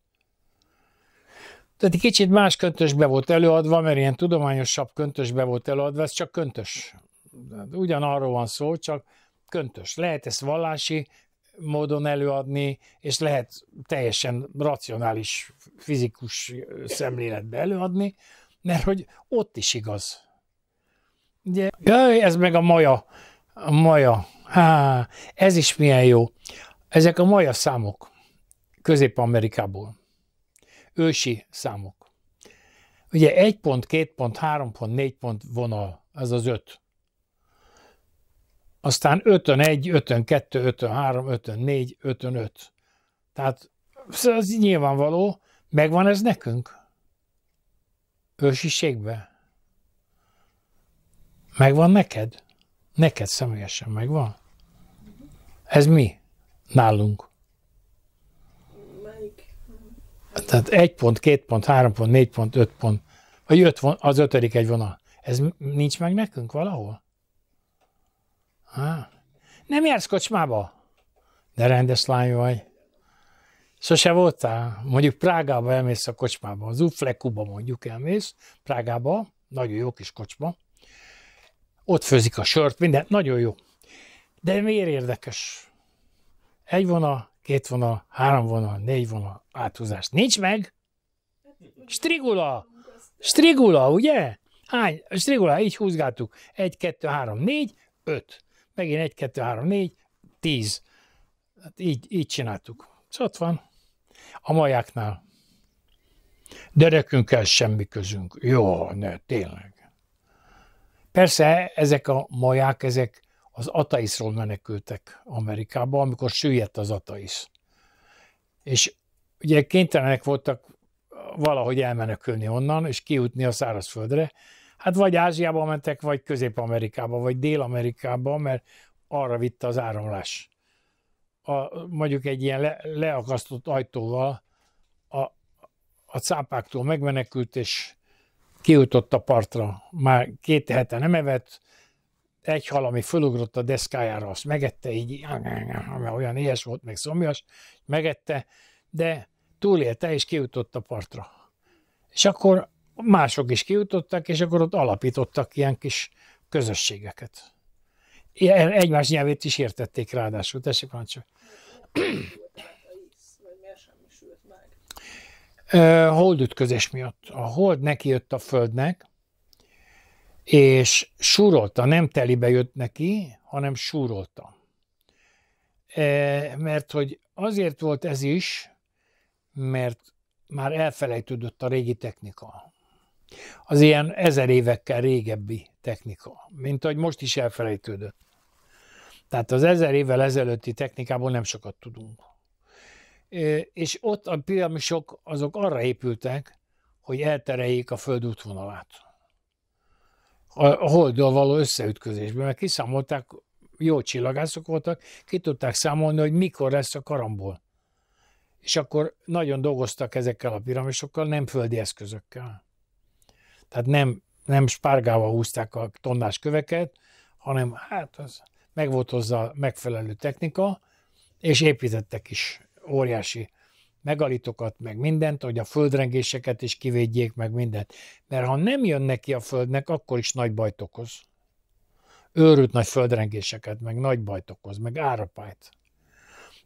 Tehát egy kicsit más köntösbe volt előadva, mert ilyen tudományosabb köntösbe volt előadva, ez csak köntös. Ugyanarról van szó, csak köntös. Lehet ezt vallási módon előadni, és lehet teljesen racionális, fizikus szemléletbe előadni, mert hogy ott is igaz. Ugye, jaj, ez meg a maja, a maja, Há, ez is milyen jó. Ezek a maja számok Közép-Amerikából. Ősi számok. Ugye 1 pont, 2 pont, 3 pont, 4 pont vonal, ez az öt aztán 51, 52, 53, 54, 55. Tehát ez nyilvánvaló, megvan ez nekünk? Ősiségbe? Megvan neked? Neked személyesen megvan? Ez mi? Nálunk. Tehát 1 pont, 2 pont, 3 pont, 4 pont, 5 pont, vagy öt az ötödik egy vonal. Ez nincs meg nekünk valahol? Ha? Nem jársz kocsmába? De rendes lány vagy. Sose voltál? Mondjuk Prágába elmész a kocsmába, az Uflekuba mondjuk elmész, Prágába, nagyon jó kis kocsma. Ott főzik a sört, minden, nagyon jó. De miért érdekes? Egy vonal, két vonal, három vonal, négy vonal, áthúzás. Nincs meg? Strigula! Strigula, ugye? Hány? Strigula, így húzgáltuk. Egy, kettő, három, négy, öt megint egy, kettő, három, négy, tíz. Hát így, így csináltuk. És ott van. A majáknál. De nekünk kell semmi közünk. Jó, ne, tényleg. Persze ezek a maják, ezek az ataiszról menekültek Amerikába, amikor süllyedt az ataisz. És ugye kénytelenek voltak valahogy elmenekülni onnan, és kijutni a szárazföldre, Hát vagy Ázsiába mentek, vagy Közép-Amerikába, vagy Dél-Amerikába, mert arra vitte az áramlás. A, mondjuk egy ilyen le, leakasztott ajtóval a, a cápáktól megmenekült, és kijutott a partra. Már két hete nem evett, egy hal, ami fölugrott a deszkájára, azt megette, így olyan éhes volt, meg szomjas, megette, de túlélte és kijutott a partra. És akkor mások is kijutottak, és akkor ott alapítottak ilyen kis közösségeket. E- egymás nyelvét is értették ráadásul, tessék van csak. Holdütközés miatt. A hold neki jött a földnek, és súrolta, nem telibe jött neki, hanem súrolta. E, mert hogy azért volt ez is, mert már elfelejtődött a régi technika az ilyen ezer évekkel régebbi technika, mint ahogy most is elfelejtődött. Tehát az ezer évvel ezelőtti technikából nem sokat tudunk. És ott a piramisok azok arra épültek, hogy eltereljék a föld útvonalát. A, a holddal való összeütközésben, mert kiszámolták, jó csillagászok voltak, ki tudták számolni, hogy mikor lesz a karambol. És akkor nagyon dolgoztak ezekkel a piramisokkal, nem földi eszközökkel. Tehát nem, nem spárgával húzták a tonnás köveket, hanem hát az meg volt hozzá megfelelő technika, és építettek is óriási megalitokat, meg mindent, hogy a földrengéseket is kivédjék, meg mindent. Mert ha nem jön neki a földnek, akkor is nagy bajt okoz. Őrült nagy földrengéseket, meg nagy bajt okoz, meg árapályt.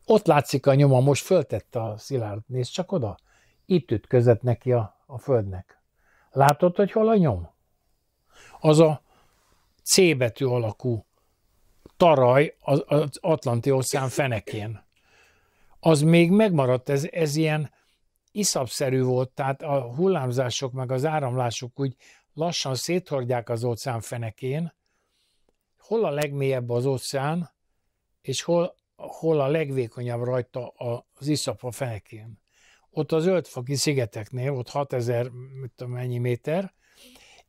Ott látszik a nyoma, most föltette a szilárd, nézd csak oda, itt ütközött neki a, a földnek. Látod, hogy hol a nyom? Az a C betű alakú taraj az, Atlanti óceán fenekén. Az még megmaradt, ez, ez ilyen iszapszerű volt, tehát a hullámzások meg az áramlások úgy lassan széthordják az óceán fenekén, hol a legmélyebb az óceán, és hol, hol a legvékonyabb rajta az iszap a fenekén ott az öltfoki szigeteknél, ott 6000, mit tudom mennyi méter,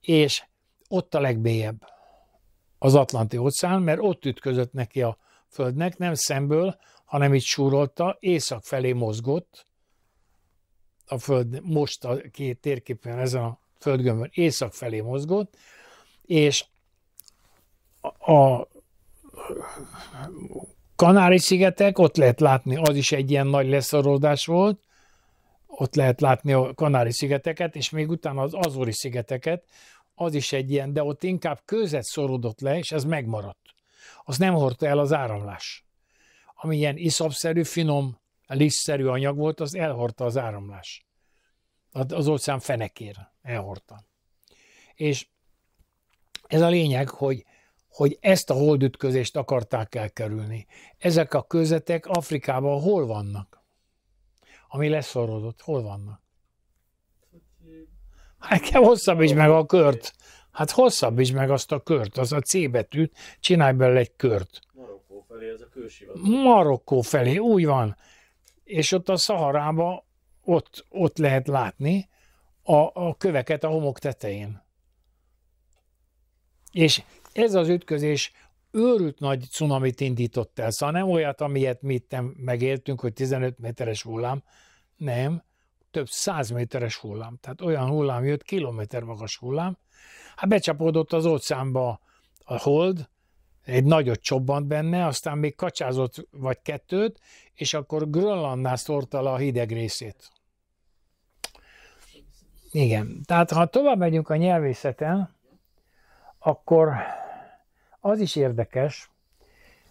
és ott a legbélyebb az Atlanti óceán, mert ott ütközött neki a Földnek, nem szemből, hanem itt súrolta, észak felé mozgott a Föld, most a két térképen ezen a földgömbön észak felé mozgott, és a Kanári-szigetek, ott lehet látni, az is egy ilyen nagy leszorodás volt, ott lehet látni a Kanári-szigeteket, és még utána az Azori-szigeteket, az is egy ilyen, de ott inkább kőzet szorodott le, és ez megmaradt. Az nem hordta el az áramlás. Ami ilyen iszapszerű, finom, lisszerű anyag volt, az elhordta az áramlás. Az óceán fenekér elhordta. És ez a lényeg, hogy, hogy ezt a holdütközést akarták elkerülni. Ezek a közetek Afrikában hol vannak? ami leszorodott. Hol vannak? Hát Nekem hosszabbíts meg a kört. Hát hosszabbíts meg azt a kört, az a C betűt, csinálj belőle egy kört. Marokkó felé, ez a kősivatag. Marokkó felé, úgy van. És ott a Szaharába, ott, ott lehet látni a, a köveket a homok tetején. És ez az ütközés őrült nagy cunamit indított el, szóval nem olyat, amilyet mi itt megéltünk, hogy 15 méteres hullám, nem, több száz méteres hullám, tehát olyan hullám jött, kilométer magas hullám, hát becsapódott az óceánba a hold, egy nagyot csobbant benne, aztán még kacsázott vagy kettőt, és akkor Grönlandnál szórta le a hideg részét. Igen, tehát ha tovább megyünk a nyelvészeten, akkor az is érdekes,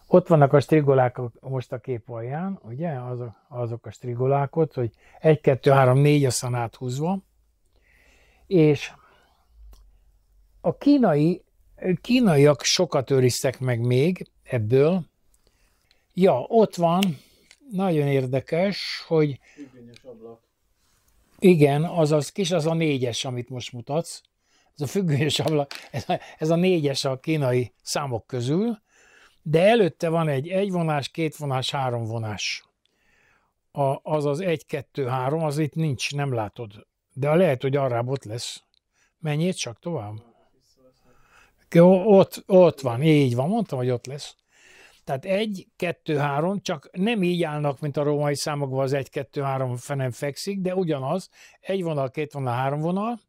ott vannak a strigolák most a kép alján, ugye, azok, azok a strigolák ott, hogy 1, 2, 3, 4 a szanát húzva, és a kínai, kínaiak sokat őriztek meg még ebből. Ja, ott van, nagyon érdekes, hogy... Igen, az az kis, az a négyes, amit most mutatsz ez a függőnyös ablak, ez a, ez a négyes a kínai számok közül, de előtte van egy egyvonás, kétvonás, háromvonás. A, az az egy, kettő, három, az itt nincs, nem látod. De lehet, hogy arra ott lesz. Menjél csak tovább. Ott, ott van, így van, mondtam, hogy ott lesz. Tehát egy, kettő, három, csak nem így állnak, mint a római számokban az egy, kettő, három fenem fekszik, de ugyanaz, egy vonal, két vonal, három vonal,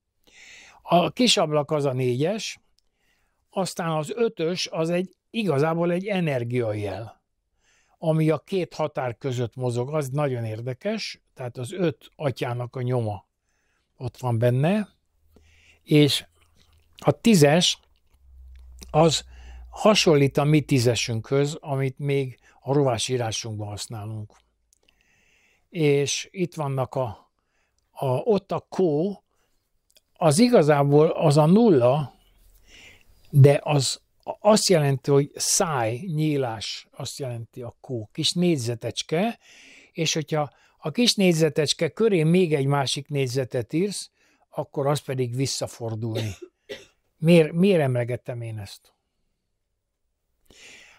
a ablak az a négyes, aztán az ötös az egy igazából egy energiajel, ami a két határ között mozog, az nagyon érdekes, tehát az öt atyának a nyoma ott van benne, és a tízes az hasonlít a mi tízesünkhöz, amit még a írásunkban használunk. És itt vannak a, a ott a kó, az igazából az a nulla, de az azt jelenti, hogy száj, nyílás, azt jelenti a kó, kis négyzetecske, és hogyha a kis négyzetecske köré még egy másik négyzetet írsz, akkor az pedig visszafordulni. Miért, miért emlegettem én ezt?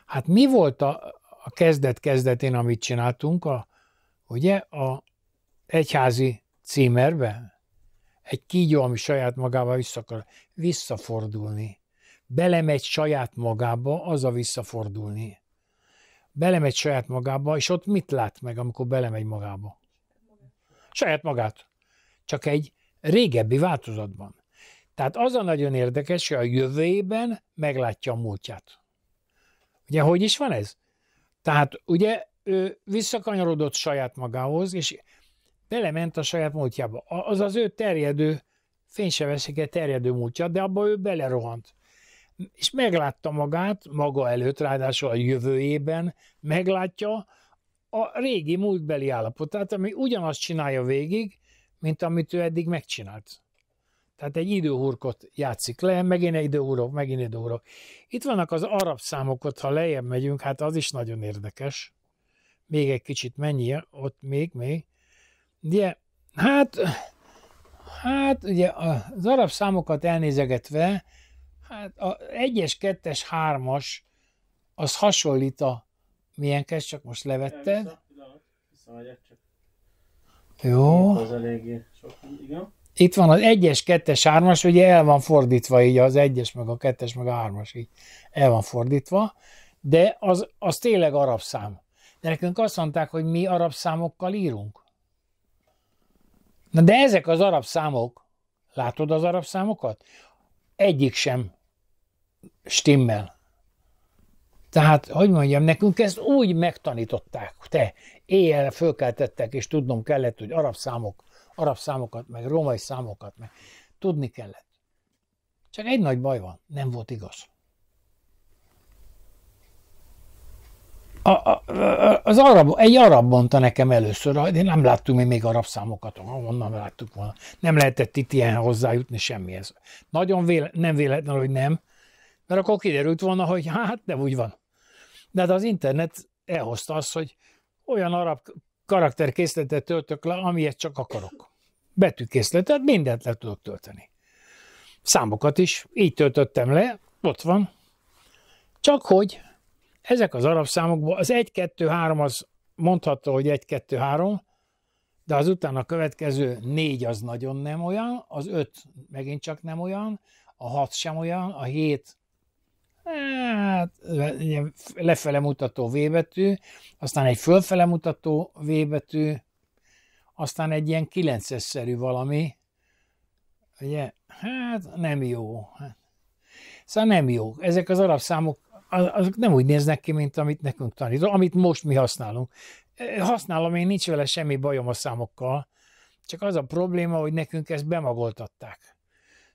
Hát mi volt a, a kezdet-kezdetén, amit csináltunk, a, ugye, a egyházi címerben? egy kígyó, ami saját magába vissza akar visszafordulni. Belemegy saját magába, az a visszafordulni. Belemegy saját magába, és ott mit lát meg, amikor belemegy magába? Saját magát. Csak egy régebbi változatban. Tehát az a nagyon érdekes, hogy a jövőjében meglátja a múltját. Ugye, hogy is van ez? Tehát ugye ő visszakanyarodott saját magához, és belement a saját múltjába. Az az ő terjedő, fénysebessége terjedő múltja, de abba ő belerohant. És meglátta magát, maga előtt, ráadásul a jövőjében, meglátja a régi múltbeli állapotát, ami ugyanazt csinálja végig, mint amit ő eddig megcsinált. Tehát egy időhurkot játszik le, megint egy időhurok, megint időhurok. Itt vannak az arab számokat, ha lejjebb megyünk, hát az is nagyon érdekes. Még egy kicsit mennyi, ott még, még. Ugye, hát, hát ugye az arab számokat elnézegetve, hát a 1-es, 2-es, 3-as, az hasonlít a milyen milyenkhez, csak most levetted. Jó. Itt van az 1-es, 2-es, 3-as, ugye el van fordítva így az 1-es, meg a 2-es, meg a 3-as, így el van fordítva, de az, az tényleg arab szám. De nekünk azt mondták, hogy mi arab számokkal írunk. Na de ezek az arab számok, látod az arab számokat? Egyik sem stimmel. Tehát, hogy mondjam, nekünk ezt úgy megtanították, te, éjjel fölkeltettek, és tudnom kellett, hogy arab számok, arab számokat, meg római számokat, meg tudni kellett. Csak egy nagy baj van, nem volt igaz. a, a, az arab, egy arab mondta nekem először, de nem láttuk még még arab számokat, onnan láttuk volna. Nem lehetett itt ilyen hozzájutni semmihez. Nagyon véle, nem véletlen, hogy nem, mert akkor kiderült volna, hogy hát nem úgy van. De hát az internet elhozta azt, hogy olyan arab karakterkészletet töltök le, amilyet csak akarok. Betűkészletet, mindent le tudok tölteni. Számokat is így töltöttem le, ott van. Csak hogy ezek az arab számokból az 1-2-3 az mondható, hogy 1-2-3, de az utána következő 4 az nagyon nem olyan, az 5 megint csak nem olyan, a 6 sem olyan, a 7 hát, lefele mutató V betű, aztán egy fölfele mutató V betű, aztán egy ilyen 9-szerű valami, ugye, hát nem jó. Szóval nem jó. Ezek az arab számok azok nem úgy néznek ki, mint amit nekünk tanító, amit most mi használunk. E, használom, én nincs vele semmi bajom a számokkal, csak az a probléma, hogy nekünk ezt bemagoltatták.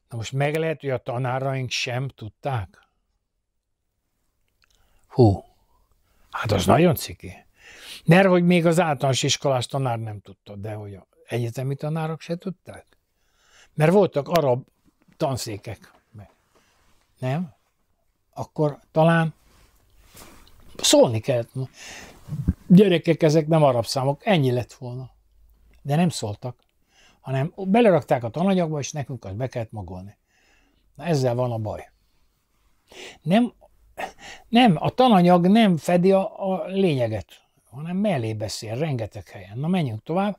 Na most meg lehet, hogy a tanáraink sem tudták. Hú, hát az nagyon ciki. Mert hogy még az általános iskolás tanár nem tudta, de hogy a egyetemi tanárok se tudták. Mert voltak arab tanszékek. Nem? akkor talán szólni kellett. Gyerekek, ezek nem arab számok, ennyi lett volna. De nem szóltak, hanem belerakták a tananyagba, és nekünk az be kellett magolni. Na ezzel van a baj. Nem, nem a tananyag nem fedi a, a lényeget, hanem mellé beszél rengeteg helyen. Na menjünk tovább,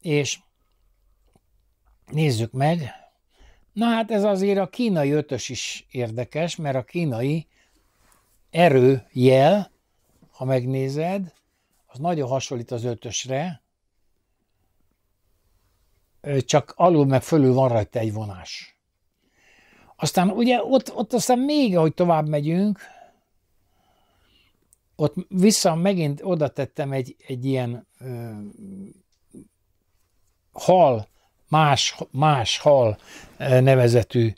és nézzük meg, Na hát ez azért a kínai ötös is érdekes, mert a kínai erőjel, ha megnézed, az nagyon hasonlít az ötösre, csak alul meg fölül van rajta egy vonás. Aztán ugye ott, ott aztán még, ahogy tovább megyünk, ott vissza megint oda tettem egy, egy ilyen ö, hal más, más hal e, nevezetű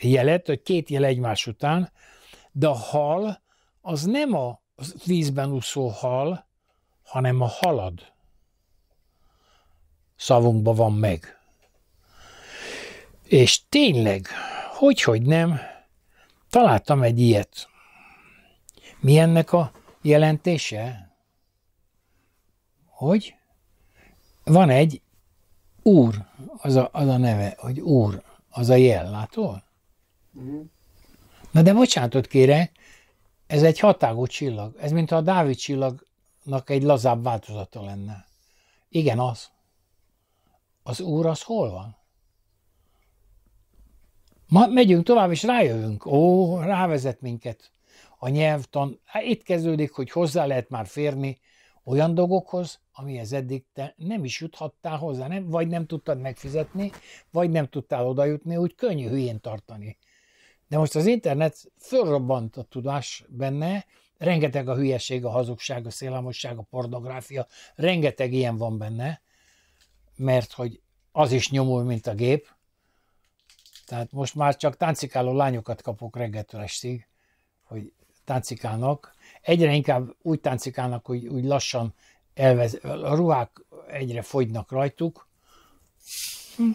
jelet, vagy két jel egymás után, de a hal az nem a vízben úszó hal, hanem a halad szavunkban van meg. És tényleg, hogy, hogy nem, találtam egy ilyet. Mi ennek a jelentése? Hogy? Van egy Úr, az a, az a neve, hogy Úr, az a jel, látod? Mm. Na de bocsánatot kére, ez egy hatágú csillag. Ez mintha a Dávid csillagnak egy lazább változata lenne. Igen, az. Az Úr az hol van? Ma megyünk tovább, és rájövünk. Ó, rávezet minket a nyelvtan. Hát itt kezdődik, hogy hozzá lehet már férni olyan dolgokhoz, amihez eddig te nem is juthattál hozzá, nem, vagy nem tudtad megfizetni, vagy nem tudtál oda jutni, úgy könnyű hülyén tartani. De most az internet fölrobbant a tudás benne, rengeteg a hülyeség, a hazugság, a szélámosság, a pornográfia, rengeteg ilyen van benne, mert hogy az is nyomul, mint a gép. Tehát most már csak táncikáló lányokat kapok reggeltől estig, hogy táncikálnak, egyre inkább úgy táncikálnak, hogy úgy lassan elvez, a ruhák egyre fogynak rajtuk. Hm.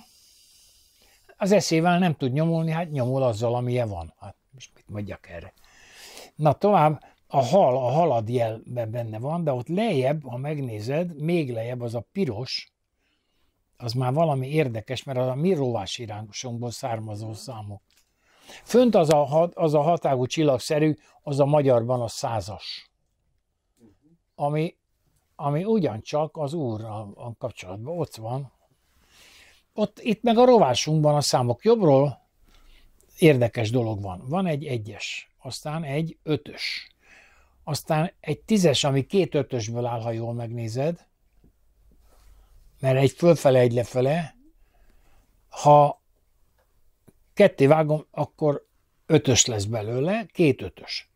Az eszével nem tud nyomulni, hát nyomul azzal, amilyen van. Hát most mit mondjak erre? Na tovább, a hal, a halad jelben benne van, de ott lejjebb, ha megnézed, még lejjebb az a piros, az már valami érdekes, mert az a mi rovás irányosunkból származó számok. Fönt az a, az a hatágú csillagszerű, az a magyarban a százas, ami, ami ugyancsak az úrral van kapcsolatban, ott van. Ott, itt meg a rovásunkban a számok jobbról érdekes dolog van. Van egy egyes, aztán egy ötös, aztán egy tízes, ami két ötösből áll, ha jól megnézed, mert egy fölfele, egy lefele, ha ketté vágom, akkor ötös lesz belőle, két ötös.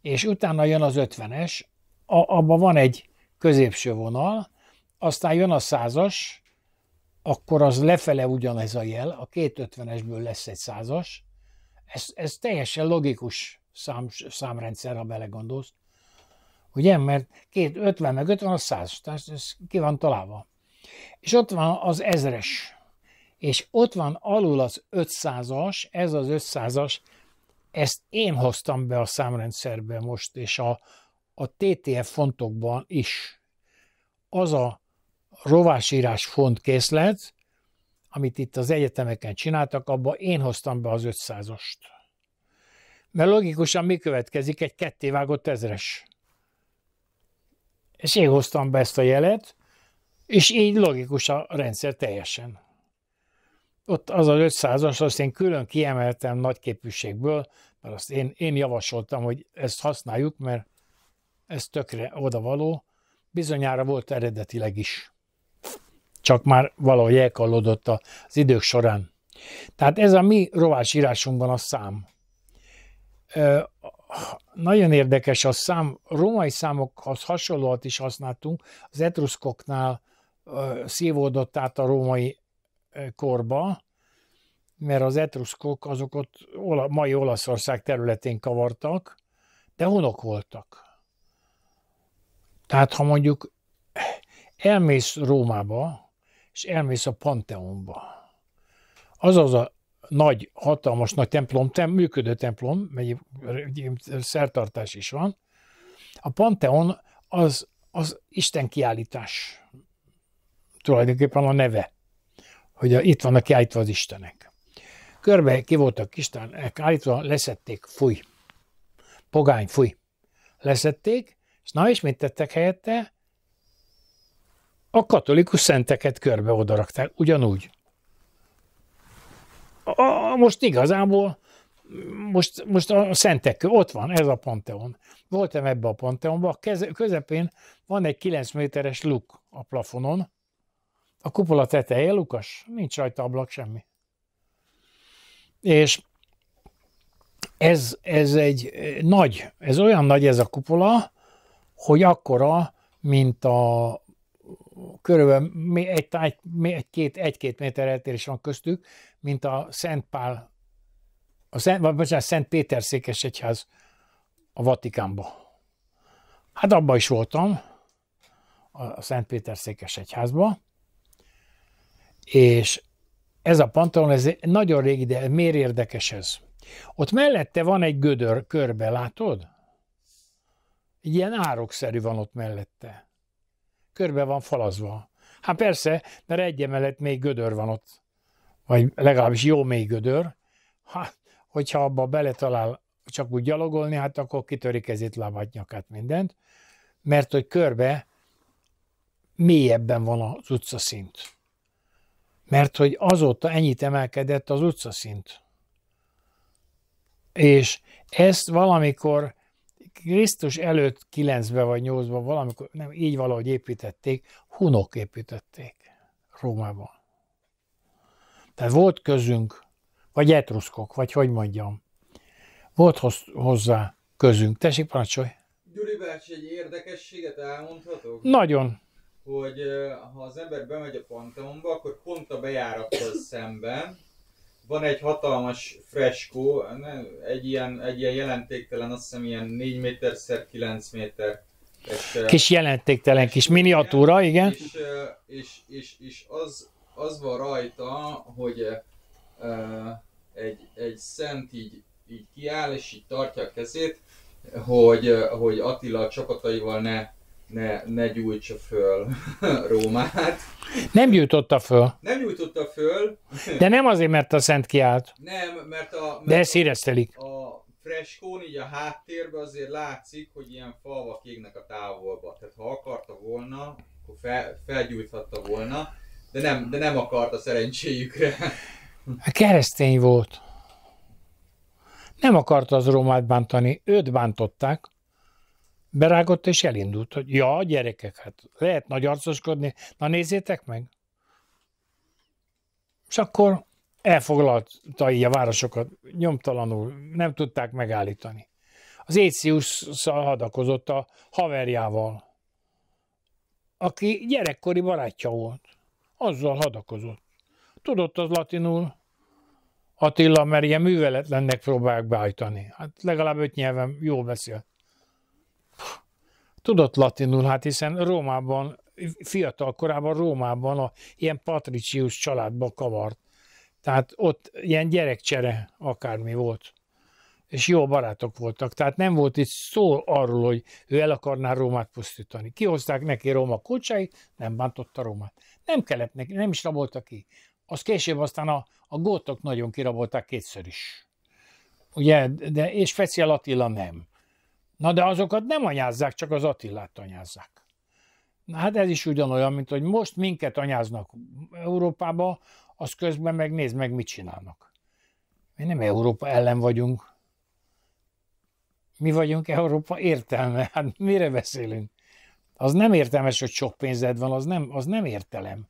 És utána jön az ötvenes, abban van egy középső vonal, aztán jön a százas, akkor az lefele ugyanez a jel, a két ötvenesből lesz egy százas. Ez, ez teljesen logikus szám, számrendszer, ha belegondolsz. Ugye? Mert két, ötven meg ötven az száz, tehát ez ki van találva. És ott van az ezres és ott van alul az 500-as, ez az 500-as, ezt én hoztam be a számrendszerbe most, és a, a TTF fontokban is. Az a rovásírás fontkészlet, amit itt az egyetemeken csináltak, abba én hoztam be az 500 ast Mert logikusan mi következik? Egy kettévágott ezres. És én hoztam be ezt a jelet, és így logikus a rendszer teljesen ott az az 500-as, azt én külön kiemeltem nagy képűségből, mert azt én, én javasoltam, hogy ezt használjuk, mert ez tökre odavaló. Bizonyára volt eredetileg is. Csak már valahogy elkallódott az idők során. Tehát ez a mi rovás írásunkban a szám. Ö, nagyon érdekes a szám. Római számokhoz hasonlóat is használtunk. Az etruszkoknál szívódott át a római korba, mert az etruszkok azok ott ola, mai Olaszország területén kavartak, de hunok voltak. Tehát ha mondjuk elmész Rómába, és elmész a Panteonba, az az a nagy, hatalmas nagy templom, tem, működő templom, mely szertartás is van, a Panteon az, az Isten kiállítás tulajdonképpen a neve hogy itt vannak kiállítva az istenek. Körbe ki voltak istenek állítva, leszették, fúj. Pogány, fúj. Leszették, és na és mit tettek helyette? A katolikus szenteket körbe odarakták, ugyanúgy. A, a, most igazából most, most a szentek, ott van, ez a Panteon. Voltam ebbe a Panteonba, a keze, közepén van egy 9 méteres luk a plafonon, a kupola teteje lukas, nincs rajta ablak, semmi. És ez, ez egy eh, nagy, ez olyan nagy ez a kupola, hogy akkora, mint a körülbelül egy, egy, egy-két, egy-két méter eltérés van köztük, mint a Szent Pál, a Szent, vagy bocsánat, Szent Péter székesegyház a Vatikánba. Hát abban is voltam, a Szent Péter székesegyházba, és ez a pantalon, ez nagyon régi, de miért érdekes ez? Ott mellette van egy gödör körbe, látod? Egy ilyen árokszerű van ott mellette. Körbe van falazva. Hát persze, mert egy emelet még gödör van ott. Vagy legalábbis jó mély gödör. ha hát, hogyha abba beletalál csak úgy gyalogolni, hát akkor kitöri kezét, lábát, nyakát, mindent. Mert hogy körbe mélyebben van az szint mert hogy azóta ennyit emelkedett az utcaszint. És ezt valamikor Krisztus előtt 9 vagy 8-ban valamikor, nem, így valahogy építették, hunok építették Rómában. Tehát volt közünk, vagy etruszkok, vagy hogy mondjam, volt hozzá közünk. Tessék, parancsolj! Gyuri bácsi, egy érdekességet elmondhatok? Nagyon hogy ha az ember bemegy a Pantheonba, akkor pont a bejárathoz <coughs> szemben van egy hatalmas freskó, egy ilyen, egy ilyen jelentéktelen, azt hiszem ilyen 4 méter szer 9 méter és, kis jelentéktelen kis miniatúra, igen. És, és, és, és az, az van rajta, hogy uh, egy, egy szent így, így kiáll, és így tartja a kezét, hogy, hogy Attila a csapataival ne ne, ne gyújtsa föl <laughs> Rómát. Nem gyújtotta föl. Nem gyújtotta föl. De nem azért, mert a szent kiállt. Nem, mert a... Mert De ezt éreztelik. A freskón, így a háttérben azért látszik, hogy ilyen falvak égnek a távolba. Tehát ha akarta volna, akkor fel, felgyújthatta volna, de nem, de nem akart a szerencséjükre. A keresztény volt. Nem akarta az Rómát bántani, őt bántották berágott és elindult, hogy ja, gyerekek, hát lehet nagy arcoskodni, na nézzétek meg. És akkor elfoglalta így a városokat, nyomtalanul, nem tudták megállítani. Az Éciusz hadakozott a haverjával, aki gyerekkori barátja volt. Azzal hadakozott. Tudott az latinul, Attila, mert ilyen műveletlennek próbálják beállítani. Hát legalább öt nyelven jól beszélt. Tudott latinul, hát hiszen Rómában, fiatal korában Rómában a ilyen patricius családba kavart. Tehát ott ilyen gyerekcsere akármi volt. És jó barátok voltak. Tehát nem volt itt szó arról, hogy ő el akarná Rómát pusztítani. Kihozták neki Róma kulcsait, nem bántotta Rómát. Nem kellett neki, nem is rabolta ki. Az később aztán a, a gótok nagyon kirabolták kétszer is. Ugye, de, és Feci Attila nem. Na de azokat nem anyázzák, csak az Attilát anyázzák. Na hát ez is ugyanolyan, mint hogy most minket anyáznak Európába, az közben meg nézd meg, mit csinálnak. Mi nem Európa ellen vagyunk. Mi vagyunk Európa értelme. Hát mire beszélünk? Az nem értelmes, hogy sok pénzed van, az nem, az nem értelem.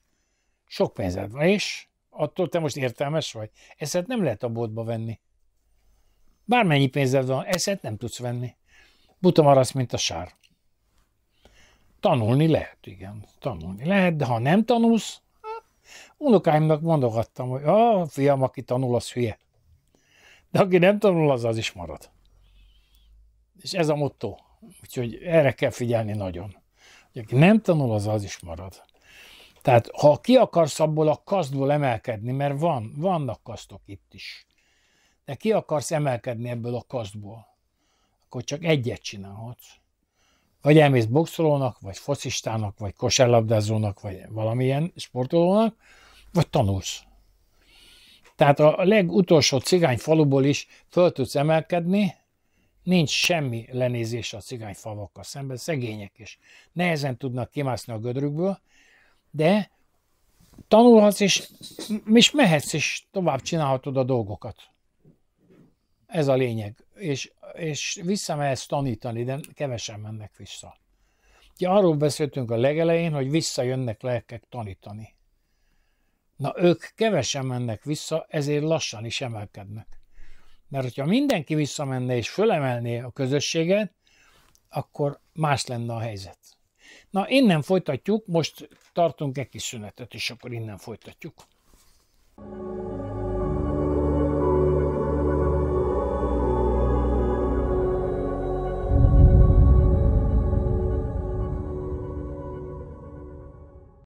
Sok pénzed van, és attól te most értelmes vagy. Eszet nem lehet a boltba venni. Bármennyi pénzed van, eszet nem tudsz venni. Buta marasz, mint a sár. Tanulni lehet, igen, tanulni lehet, de ha nem tanulsz, hát, unokáimnak mondogattam, hogy a fiam, aki tanul, az hülye. De aki nem tanul, az az is marad. És ez a motto. Úgyhogy erre kell figyelni nagyon. Hogy aki nem tanul, az az is marad. Tehát ha ki akarsz abból a kasztból emelkedni, mert van, vannak kasztok itt is, de ki akarsz emelkedni ebből a kasztból, akkor csak egyet csinálhatsz. Vagy elmész boxolónak, vagy focistának, vagy kosárlabdázónak, vagy valamilyen sportolónak, vagy tanulsz. Tehát a legutolsó cigány faluból is föl tudsz emelkedni, nincs semmi lenézés a cigány falokkal szemben, szegények is. Nehezen tudnak kimászni a gödrükből, de tanulhatsz, és, és mehetsz, és tovább csinálhatod a dolgokat. Ez a lényeg. És, és visszamehetsz tanítani, de kevesen mennek vissza. Ugye arról beszéltünk a legelején, hogy visszajönnek lelkek tanítani. Na ők kevesen mennek vissza, ezért lassan is emelkednek. Mert hogyha mindenki visszamenne és fölemelné a közösséget, akkor más lenne a helyzet. Na, innen folytatjuk, most tartunk egy kis szünetet, és akkor innen folytatjuk. thank you